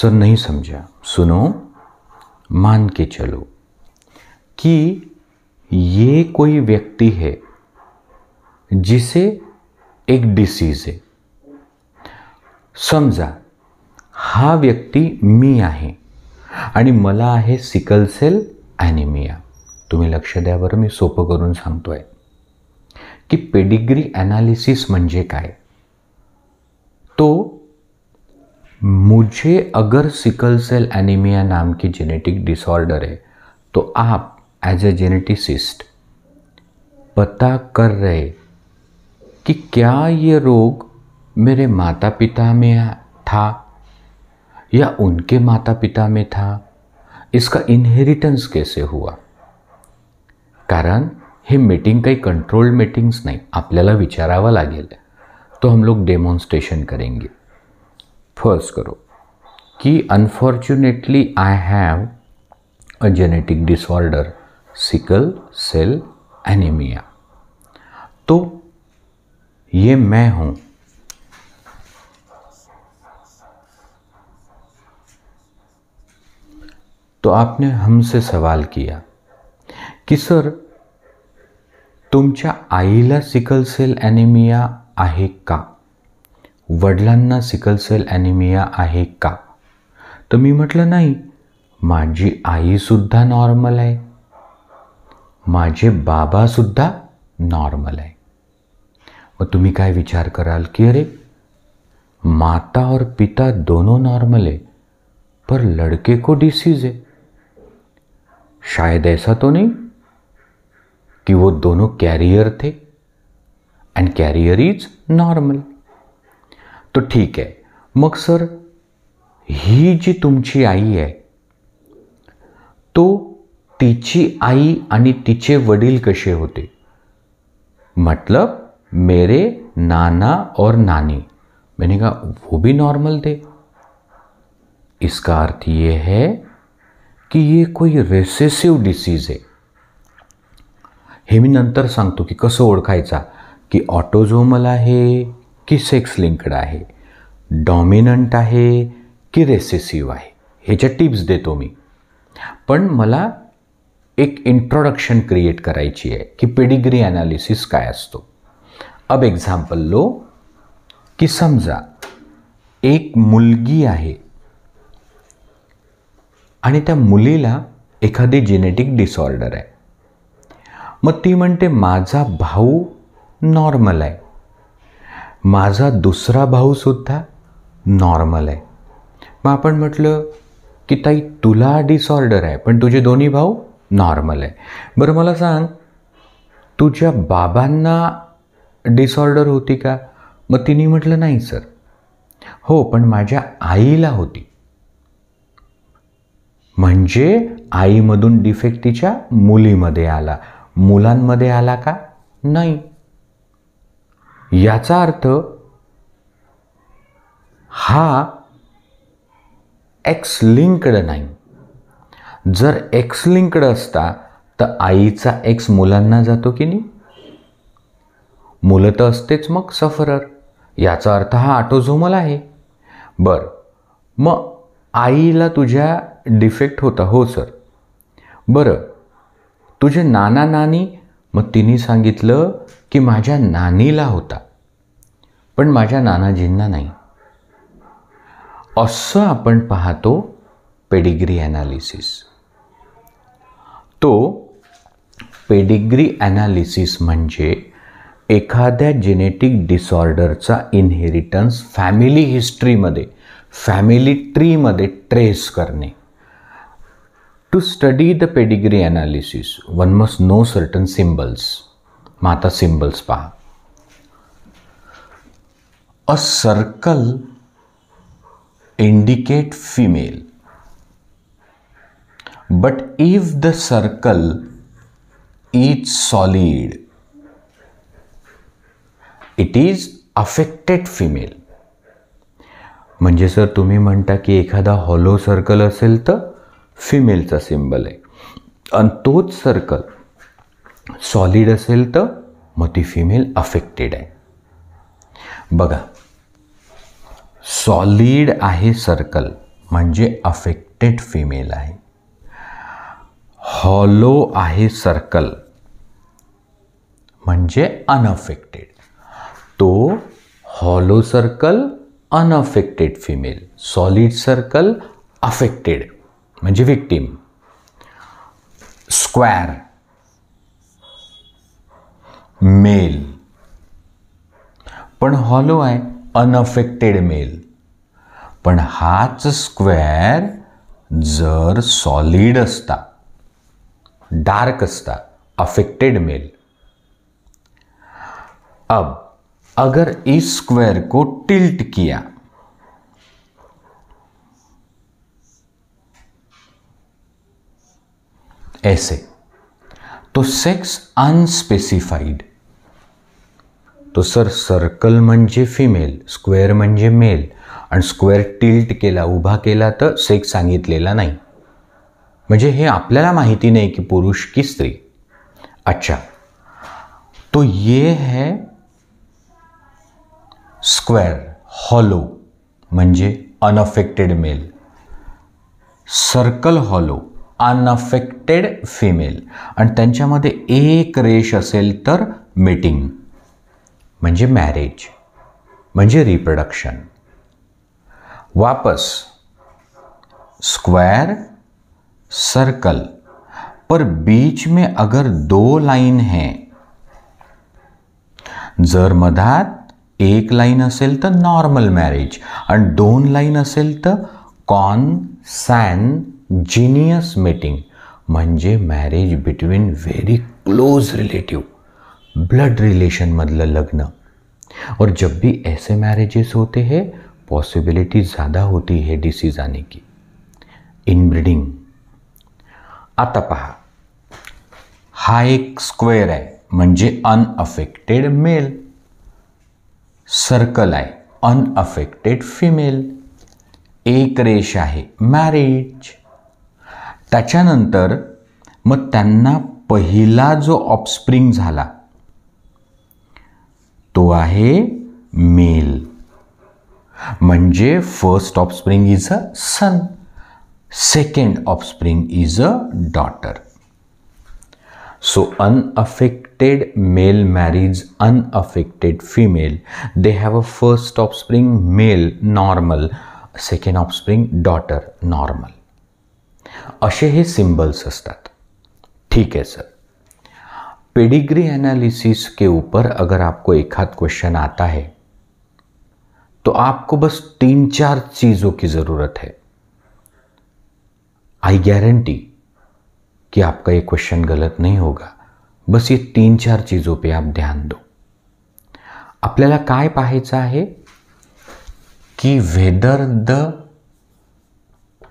सर नहीं समझा सुनो मान के चलो कि ये कोई व्यक्ति है जिसे एक डिसीज है समझा हा व्यक्ति मी है आणि मला आहे सिकल सेल ॲनिमिया तुम्ही लक्ष द्या सोप मी सोपं करून सांगतो आहे की पेडिग्री ॲनालिसिस म्हणजे काय तो मुझे अगर सिकल सेल एनीमिया नाम की जेनेटिक डिसऑर्डर है तो आप एज ए जेनेटिसिस्ट पता कर रहे कि क्या ये रोग मेरे माता पिता में था या उनके माता पिता में था इसका इनहेरिटेंस कैसे हुआ कारण हे मीटिंग काही कंट्रोल मीटिंग्स नाही आपल्याला विचारावं लागेल तो हम लोग डेमोन्स्ट्रेशन करेंगे फर्स्ट करो कि unfortunately I have a genetic disorder sickle cell anaemia तो ये मैं हूं तो आपने हमसे सवाल किया कि सर तुमच्या आईला सिकल सेल एनिमिया आहे का वडिलांना सेल ॲनिमिया आहे का तर मी म्हटलं नाही माझी आईसुद्धा नॉर्मल आहे माझे बाबासुद्धा नॉर्मल आहे मग तुम्ही काय विचार कराल की अरे माता और पिता दोनों नॉर्मल है पर लड़के को डिसीज है शायद ऐसा तो नहीं की वो दोनों कॅरियर थे अँड कॅरियर इज नॉर्मल तो ठीक आहे मग सर ही जी तुमची आई आहे तो तिची आई आणि तिचे वडील कसे होते मतलब मेरे नाना और नानी मैंने कहा वो भी नॉर्मल थे इसका अर्थ ये है की ये कोई रेसेसिव डिसीज आहे हे मी नंतर सांगतो की कसं ओळखायचा की ऑटोझोमल आहे की सेक्स लिंकड आहे डॉमिनंट आहे की रेसेसिव्ह आहे ह्याच्या टिप्स देतो मी पण मला एक इंट्रोडक्शन क्रिएट करायची आहे की पेडिग्री ॲनालिसिस काय असतो अब एक्झाम्पल लो की समजा एक मुलगी आहे आणि त्या मुलीला एखादी जेनेटिक डिसऑर्डर आहे मग ती म्हणते माझा भाऊ नॉर्मल आहे माझा दुसरा भाऊसुद्धा नॉर्मल आहे मग आपण म्हटलं की ताई तुला डिसऑर्डर आहे पण तुझे दोन्ही भाऊ नॉर्मल आहे बरं मला सांग तुझ्या बाबांना डिसऑर्डर होती का मग तिने म्हटलं नाही सर हो पण माझ्या आईला होती म्हणजे आईमधून डिफेक्ट तिच्या मुलीमध्ये आला मुलांमध्ये आला का नाही याचा अर्थ हा एक्स लिंकड नाही जर एक्स लिंकड असता तर आईचा एक्स मुलांना जातो की नाही मुलं तर असतेच मग सफरर याचा अर्थ हा ऑटोझोमल आहे बरं मग आईला तुझ्या डिफेक्ट होता हो सर बरं तुझे नाना नानी मग तिने सांगितलं की माझ्या नानीला होता पण माझ्या नानाजींना नाही असं आपण पाहतो पेडिग्री ॲनालिसिस तो पेडिग्री ॲनालिसिस म्हणजे एखाद्या जेनेटिक डिसऑर्डरचा इनहेरिटन्स फॅमिली हिस्ट्रीमध्ये फॅमिली ट्रीमध्ये ट्रेस करणे to study the pedigree analysis one must know certain symbols माता सिंबल्स पा a circle indicate female but if the circle is solid it is affected female मजे sir तुम्हें म्हणता की एखादा हॉलो सर्कल अल तो फिमेलचा सिम्बल आहे अन तोच सर्कल सॉलिड असेल तर मग ती फिमेल अफेक्टेड आहे बघा सॉलिड आहे सर्कल म्हणजे अफेक्टेड फिमेल आहे हॉलो आहे सर्कल म्हणजे अनअफेक्टेड तो hollow circle unaffected female solid circle affected म्हणजे विक्टीम स्क्वॅर मेल पण हॉलो आहे अनअफेक्टेड मेल पण हाच स्क्वेअर जर सॉलिड असता डार्क असता अफेक्टेड मेल अब अगर इस स्क्वेअर को टिल्ट किया ऐसे तो सेक्स अनस्पेसिफाईड तो सर सर्कल म्हणजे फिमेल स्क्वेअर म्हणजे मेल आणि स्क्वेअर टिल्ट केला उभा केला तर सेक्स सांगितलेला नाही म्हणजे हे आपल्याला माहिती नाही की पुरुष की स्त्री अच्छा तो ये है स्क्वेअर हॉलो म्हणजे unaffected male circle hollow unaffected female आणि त्यांच्यामध्ये एक रेश असेल तर मिटिंग म्हणजे मॅरेज म्हणजे रिप्रोडक्शन वापस स्क्वेअर सर्कल पर बीच में अगर दो लाईन है जर मधात एक लाईन असेल तर नॉर्मल मॅरेज आणि दोन लाईन असेल तर कॉन सॅन जीनियस मीटिंग म्हणजे marriage between very close relative blood relation मधलं लग्न और जब भी ऐसे मैरिजेस होते हैं पॉसिबिलिटी ज़्यादा होती है डिसीज आने की इनब्रीडिंग आता पहा हा एक स्क्वेअर आहे म्हणजे अनअफेक्टेड मेल सर्कल आहे अनअफेक्टेड फिमेल एक रेष आहे मॅरेज त्याच्यानंतर मग त्यांना पहिला जो ऑफस्प्रिंग झाला तो आहे मेल म्हणजे first offspring is a son second offspring is a daughter so unaffected male marriage unaffected female they have a first offspring male normal second offspring daughter normal असे हे सिम्बल्स असतात ठीक आहे सर पेडिग्री एनालिसिस के ऊपर अगर आपको एक question आता है तो आपको बस तीन चार चीज़ों की ज़रूरत है आई गारंटी कि आपका ये क्वेश्चन गलत नहीं होगा बस ये तीन चार चीज़ों पे आप ध्यान दो आपल्याला काय पाहायचं आहे की whether the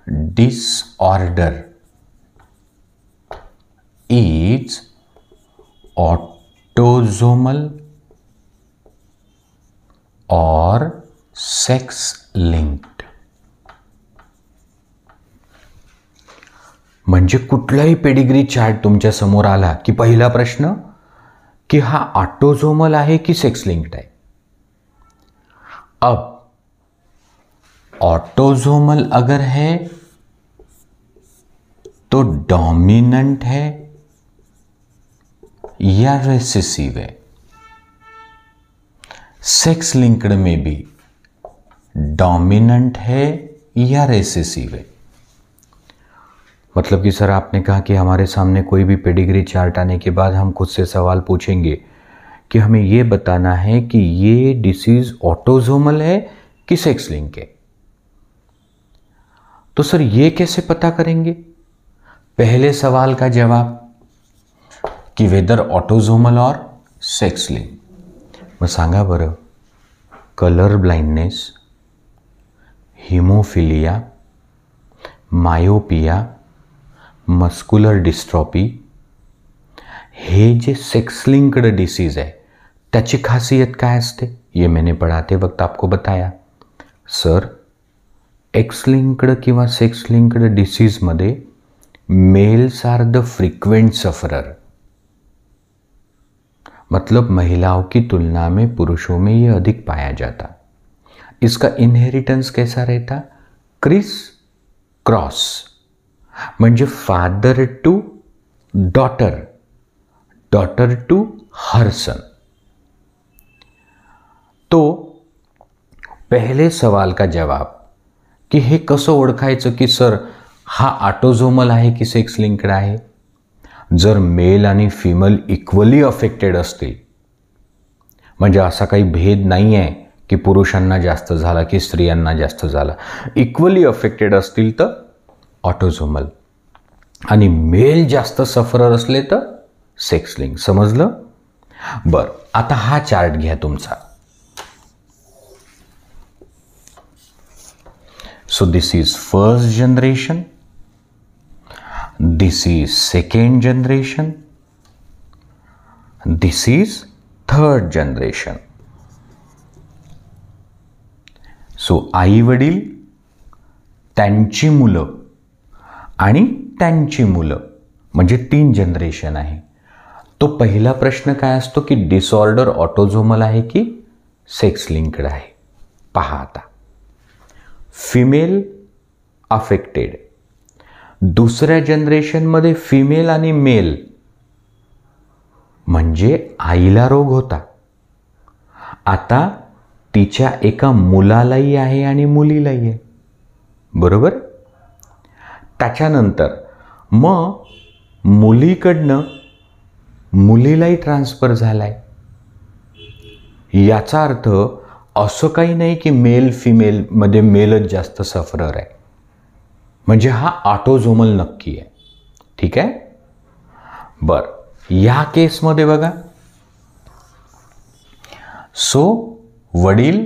disorder is autosomal or sex linked म्हणजे कुठलाही पेडिग्री चार्ट तुमच्या समोर आला की पहिला प्रश्न की हा ऑटोझोमल आहे की सेक्स लिंक्ड आहे अब ऑटोझोमल अगर है तो डोमिनेंट है या रेसिसिव है सेक्स लिंक्ड में भी डोमिनेंट है या रेसिसिव है मतलब कि सर आपने कहा कि हमारे सामने कोई भी पेडिग्री चार्ट आने के बाद हम खुद से सवाल पूछेंगे कि हमें यह बताना है कि ये डिसीज़ ऑटोजोमल है कि सेक्स लिंक है तो सर ये कैसे पता करेंगे पहले सवाल का जवाब कि वेदर ऑटोजोमल और सेक्स लिंक मग सांगा colour blindness haemophilia myopia muscular dystrophy हे जे सेक्स डिसीज़ है त्याची खासियत काय असते ये मैंने पढ़ाते वक्त आपको बताया सर एक्सलिंक्ड कि किंवा सेक्स डिसीज डिसीजमध्ये males are the frequent sufferer मतलब महिलाओं की तुलना में पुरुषों में यह अधिक पाया जाता इसका इनहेरिटेंस कैसा रहता क्रिस क्रॉस म्हणजे father to daughter daughter to her son तो पहले सवाल का जवाब कि हे कसं ओळखायचं की सर हा ऑटोझोमल आहे की सेक्स लिंकड आहे जर मेल आणि फिमेल इक्वली अफेक्टेड असतील म्हणजे असा काही भेद नाही आहे की पुरुषांना जास्त झाला की स्त्रियांना जास्त झाला इक्वली अफेक्टेड असतील तर ऑटोझोमल आणि मेल जास्त सफरर असले तर सेक्स लिंक समजलं बर आता हा चार्ट घ्या तुमचा so this is first generation this is second generation this is third generation so आई वडील त्यांची मुलं आणि त्यांची मुलं म्हणजे तीन जनरेशन आहे तो पहिला प्रश्न काय असतो की डिसऑर्डर ऑटोझोमल आहे की सेक्स लिंकड आहे पहा आता फिमेल अफेक्टेड दुसऱ्या जनरेशनमध्ये फिमेल आणि मेल म्हणजे आईला रोग होता आता तिच्या एका मुलालाही आहे आणि मुलीलाही आहे बरोबर त्याच्यानंतर मग मुलीकडनं मुलीलाही ट्रान्सफर झालाय याचा अर्थ असं काही नाही की मेल फिमेलमध्ये मेलच जास्त सफरर आहे म्हणजे हा ऑटोझोमल नक्की आहे ठीक आहे बर या केसमध्ये बघा सो वडील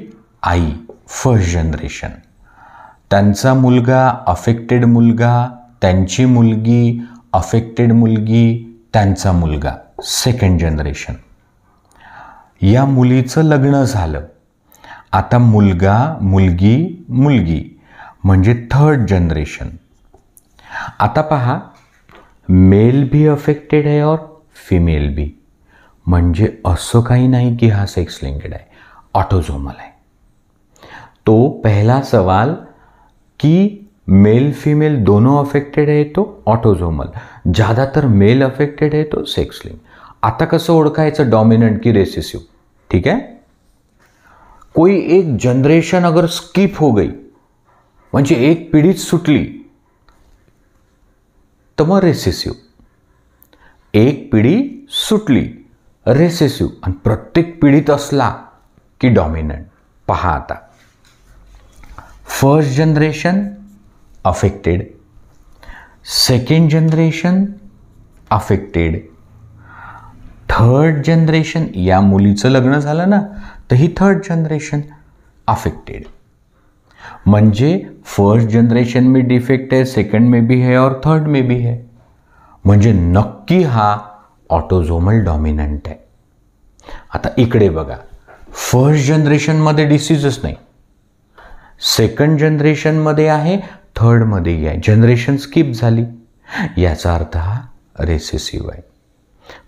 आई फर्स्ट जनरेशन त्यांचा मुलगा अफेक्टेड मुलगा त्यांची मुलगी अफेक्टेड मुलगी त्यांचा मुलगा सेकंड जनरेशन या मुलीचं लग्न झालं आता मुलगा मुलगी मुलगी म्हणजे थर्ड जनरेशन आता पहा मेल बी अफेक्टेड आहे और फिमेल बी म्हणजे असं काही नाही की हा सेक्स लिंकेड आहे ऑटोझोमल आहे तो पहिला सवाल की मेल फिमेल दोनों अफेक्टेड आहे तो ऑटोझोमल ज़्यादातर मेल अफेक्टेड आहे तो सेक्स लिंक आता कसं ओळखायचं डॉमिनंट की रेसिसिव ठीक आहे कोई एक जनरेशन अगर स्किप हो गई म्हणजे एक पिढीच सुटली तर मग रेसेसिव्ह एक पिढी सुटली रेसेसिव्ह आणि प्रत्येक पिढीत असला की डॉमिनंट पहा आता first generation affected second generation affected third generation या मुलीचं लग्न झालं ना तर ही थर्ड जनरेशन अफेक्टेड म्हणजे फर्स्ट जनरेशन में डिफेक्ट आहे सेकंड मे बी है और थर्ड मे बी है म्हणजे नक्की हा ऑटोझोमल डॉमिनंट आहे आता इकडे बघा फर्स्ट जनरेशनमध्ये डिसीजच नाही सेकंड जनरेशनमध्ये आहे थर्डमध्येही आहे जनरेशन स्किप झाली याचा अर्थ हा रेसेसिव्ह आहे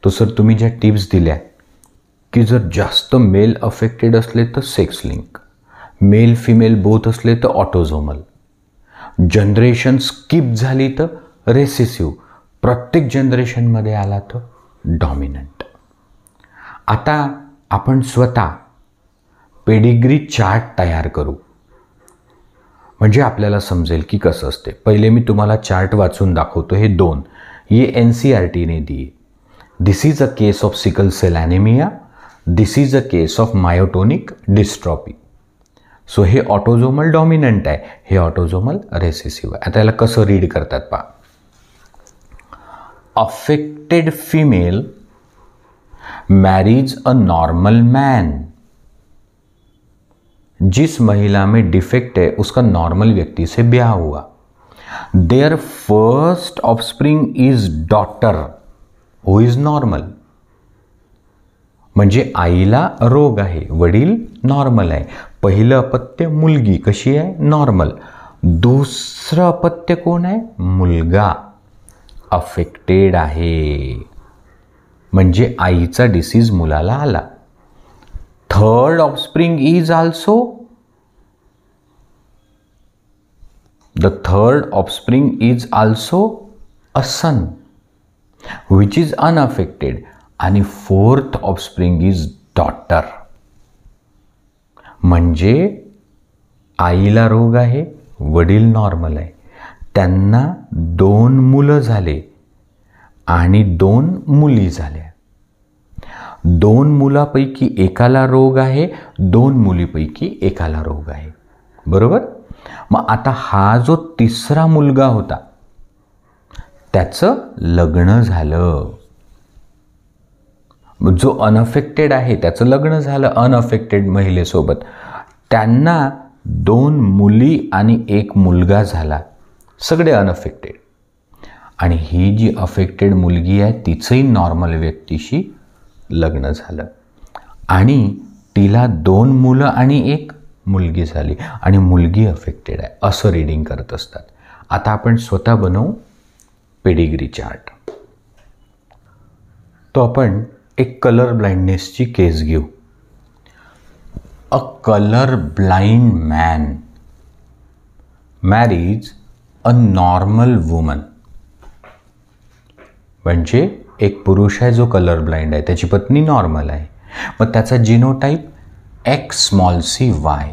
तो सर तुम्ही ज्या टिप्स दिल्या की जर जास्त मेल अफेक्टेड असले तर sex link male female both असले तर ऑटोझोमल जनरेशन स्किप झाली तर रेसिसिव्ह प्रत्येक जनरेशनमध्ये आला तर डॉमिनंट आता आपण स्वतः पेडिग्री चार्ट तयार करू म्हणजे आपल्याला समजेल की कसं असते पहिले मी तुम्हाला चार्ट वाचून दाखवतो हे दोन ये एन सी आर टीने दिए this is a case of sickle cell anaemia this is a case of myotonic dystrophy so हे ऑटोजोमल डॉमिनंट है हे ऑटोजोमल रेसेसिव है आता कस रीड करता पा affected female marriage a normal man जिस महिला में डिफेक्ट है उसका नॉर्मल व्यक्ति से ब्याह हुआ there first offspring is daughter who is normal म्हणजे आईला रोग आहे वडील नॉर्मल आहे पहिलं अपत्य मुलगी कशी आहे नॉर्मल दुसरं अपत्य कोण आहे मुलगा अफेक्टेड आहे म्हणजे आईचा डिसीज मुलाला आला third offspring is also the third offspring is also a son which is unaffected आणि फोर्थ ऑफस्प्रिंग इज डॉटर म्हणजे आईला रोग आहे वडील नॉर्मल आहे त्यांना दोन मुलं झाले आणि दोन मुली झाल्या दोन मुलापैकी एकाला रोग आहे दोन मुलीपैकी एकाला रोग आहे बरोबर मग आता हा जो तिसरा मुलगा होता त्याचं लग्न झालं जो अनअफेक्टेड आहे त्याचं लग्न झालं अनअफेक्टेड महिलेसोबत त्यांना दोन मुली आणि एक मुलगा झाला सगळे अनअफेक्टेड आणि ही जी अफेक्टेड मुलगी आहे तिचंही नॉर्मल व्यक्तीशी लग्न झालं आणि तिला दोन मुलं आणि एक मुलगी झाली आणि मुलगी अफेक्टेड आहे असं रीडिंग करत असतात आता आपण स्वतः बनवू पेडिग्री चार्ट तो आपण एक कलर ब्लाइंडनेसची केस घेऊ a colour blind man marries a normal woman म्हणजे एक पुरुष आहे जो कलर ब्लाइंड आहे त्याची पत्नी नॉर्मल आहे मग त्याचा type X small C Y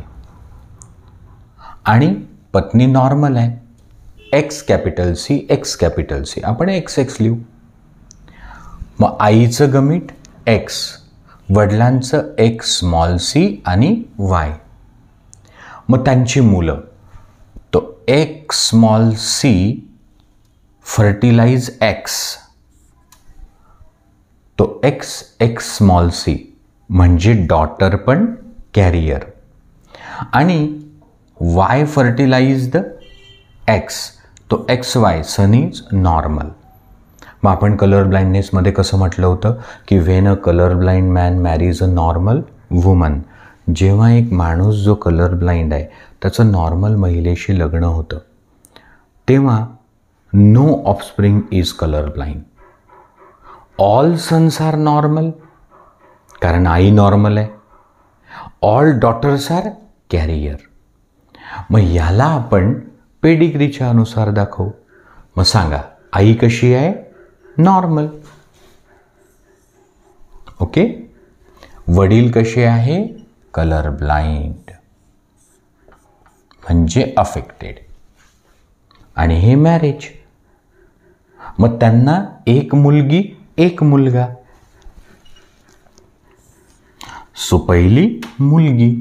आणि पत्नी नॉर्मल आहे X capital C X capital C आपण एक्स एक्स लिहू मग आईचं गमिट एक्स वडिलांचं एक्स स्मॉल सी आणि वाय मग त्यांची मुलं तो X small C fertilise X तो एक्स एक्स स्मॉल सी म्हणजे डॉटर पण कॅरियर आणि वाय फर्टिलाइज द एक्स तो X Y son is normal मग आपण कलर ब्लाइंडनेसमध्ये कसं म्हटलं होतं की Wien a colour blind man marries a normal woman जेव्हा एक माणूस जो कलर ब्लाइंड आहे त्याचं नॉर्मल महिलेशी लग्न होतं तेव्हा no offspring is colour blind all sons are normal कारण आई नॉर्मल आहे ऑल डॉटर्स आर कॅरियर मग याला आपण पेडिग्रीच्या अनुसार दाखवू मग सांगा आई कशी आहे नॉर्मल ओके वडील कसे आहे कलर ब्लाइंड म्हणजे अफेक्टेड आणि हे मॅरेज मग त्यांना एक मुलगी एक मुलगा सो पहिली मुलगी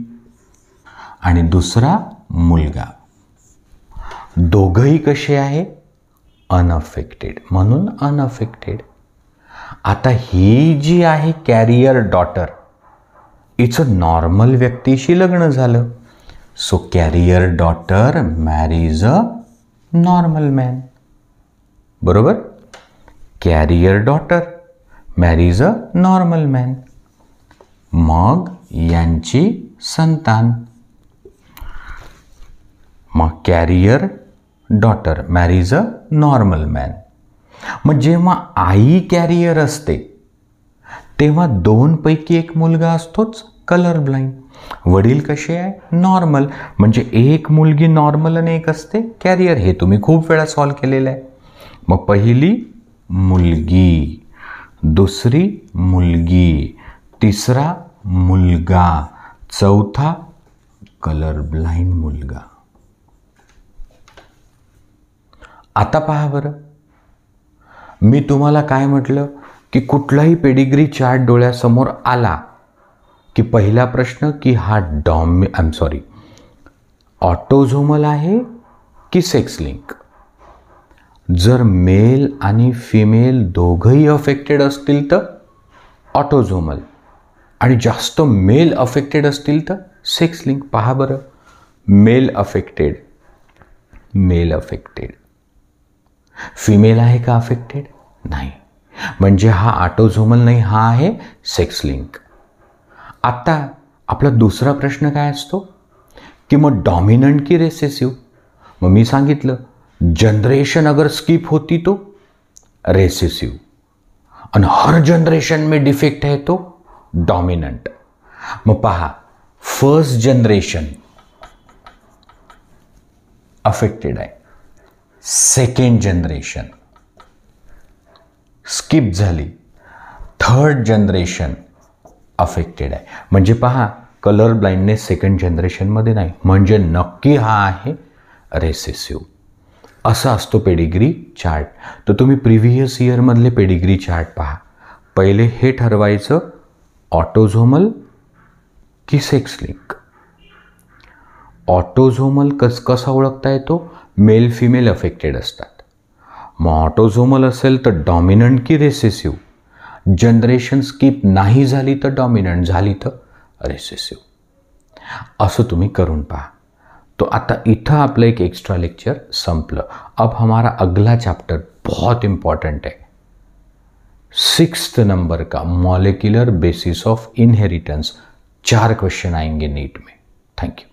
आणि दुसरा मुलगा दोघही कसे आहे अनअफेक्टेड म्हणून अनअफेक्टेड आता ही जी आहे कॅरियर डॉटर इचं नॉर्मल व्यक्तीशी लग्न झालं so carrier daughter marries a normal man बरोबर carrier daughter marries a normal man मग यांची संतान मग carrier daughter marries a normal man मग जेव्हा आई कॅरियर असते तेव्हा दोनपैकी एक मुलगा असतोच कलर ब्लाइंड वडील कसे आहे नॉर्मल म्हणजे एक मुलगी नॉर्मल आणि एक असते कॅरियर हे तुम्ही खूप वेळा सॉल्व केलेलं आहे मग पहिली मुलगी दुसरी मुलगी तिसरा मुलगा चौथा कलर ब्लाइंड मुलगा आता पहा बरं मी तुम्हाला काय म्हटलं की कुठलाही पेडिग्री चार्ट डोळ्यासमोर आला की पहिला प्रश्न की हा dom I am sorry autosomal आहे की सेक्स लिंक जर मेल आणि फिमेल दोघंही अफेक्टेड असतील तर ऑटोझोमल आणि जास्त मेल अफेक्टेड असतील तर सेक्स लिंक पहा बरं male affected male affected female आहे का अफेक्टेड नाही म्हणजे हा ऑटोझोमल नाही हा आहे सेक्स लिंक आत्ता आपला दुसरा प्रश्न काय असतो की मग डॉमिनंट की रेसेसिव्ह मग मी सांगितलं जनरेशन अगर स्किप होती तो रेसेसिव्ह आणि हर जनरेशन में डिफेक्ट है तो डॉमिनंट मग पहा फर्स्ट जनरेशन अफेक्टेड आहे सेकंड जनरेशन स्किप झाली थर्ड जनरेशन अफेक्टेड आहे म्हणजे पहा कलर ब्लाइंडनेस सेकंड जनरेशनमध्ये नाही म्हणजे नक्की हा आहे रेसेसिव्ह असा असतो पेडिग्री चार्ट तर तुम्ही प्रिव्हियस इयरमधले पेडिग्री चार्ट पहा पहिले हे ठरवायचं ऑटोझोमल की सेक्स लिंक ऑटोझोमल कस कसा ओळखता येतो मेल फिमेल अफेक्टेड असतात मॉटोझोमल असेल तर डॉमिनंट की रेसेसिव्ह जनरेशन स्किप नाही झाली तर डॉमिनंट झाली तर रेसेसिव्ह असं तुम्ही करून पहा तो आता इथं आपलं एक एक्स्ट्रा लेक्चर संपलं अब हमारा अगला चॅप्टर बहुत इम्पॉर्टंट आहे सिक्स्थ नंबर का मॉलिक्युलर बेसिस ऑफ इनहेरिटन्स चार क्वेश्चन आएंगे नीट में थँक्यू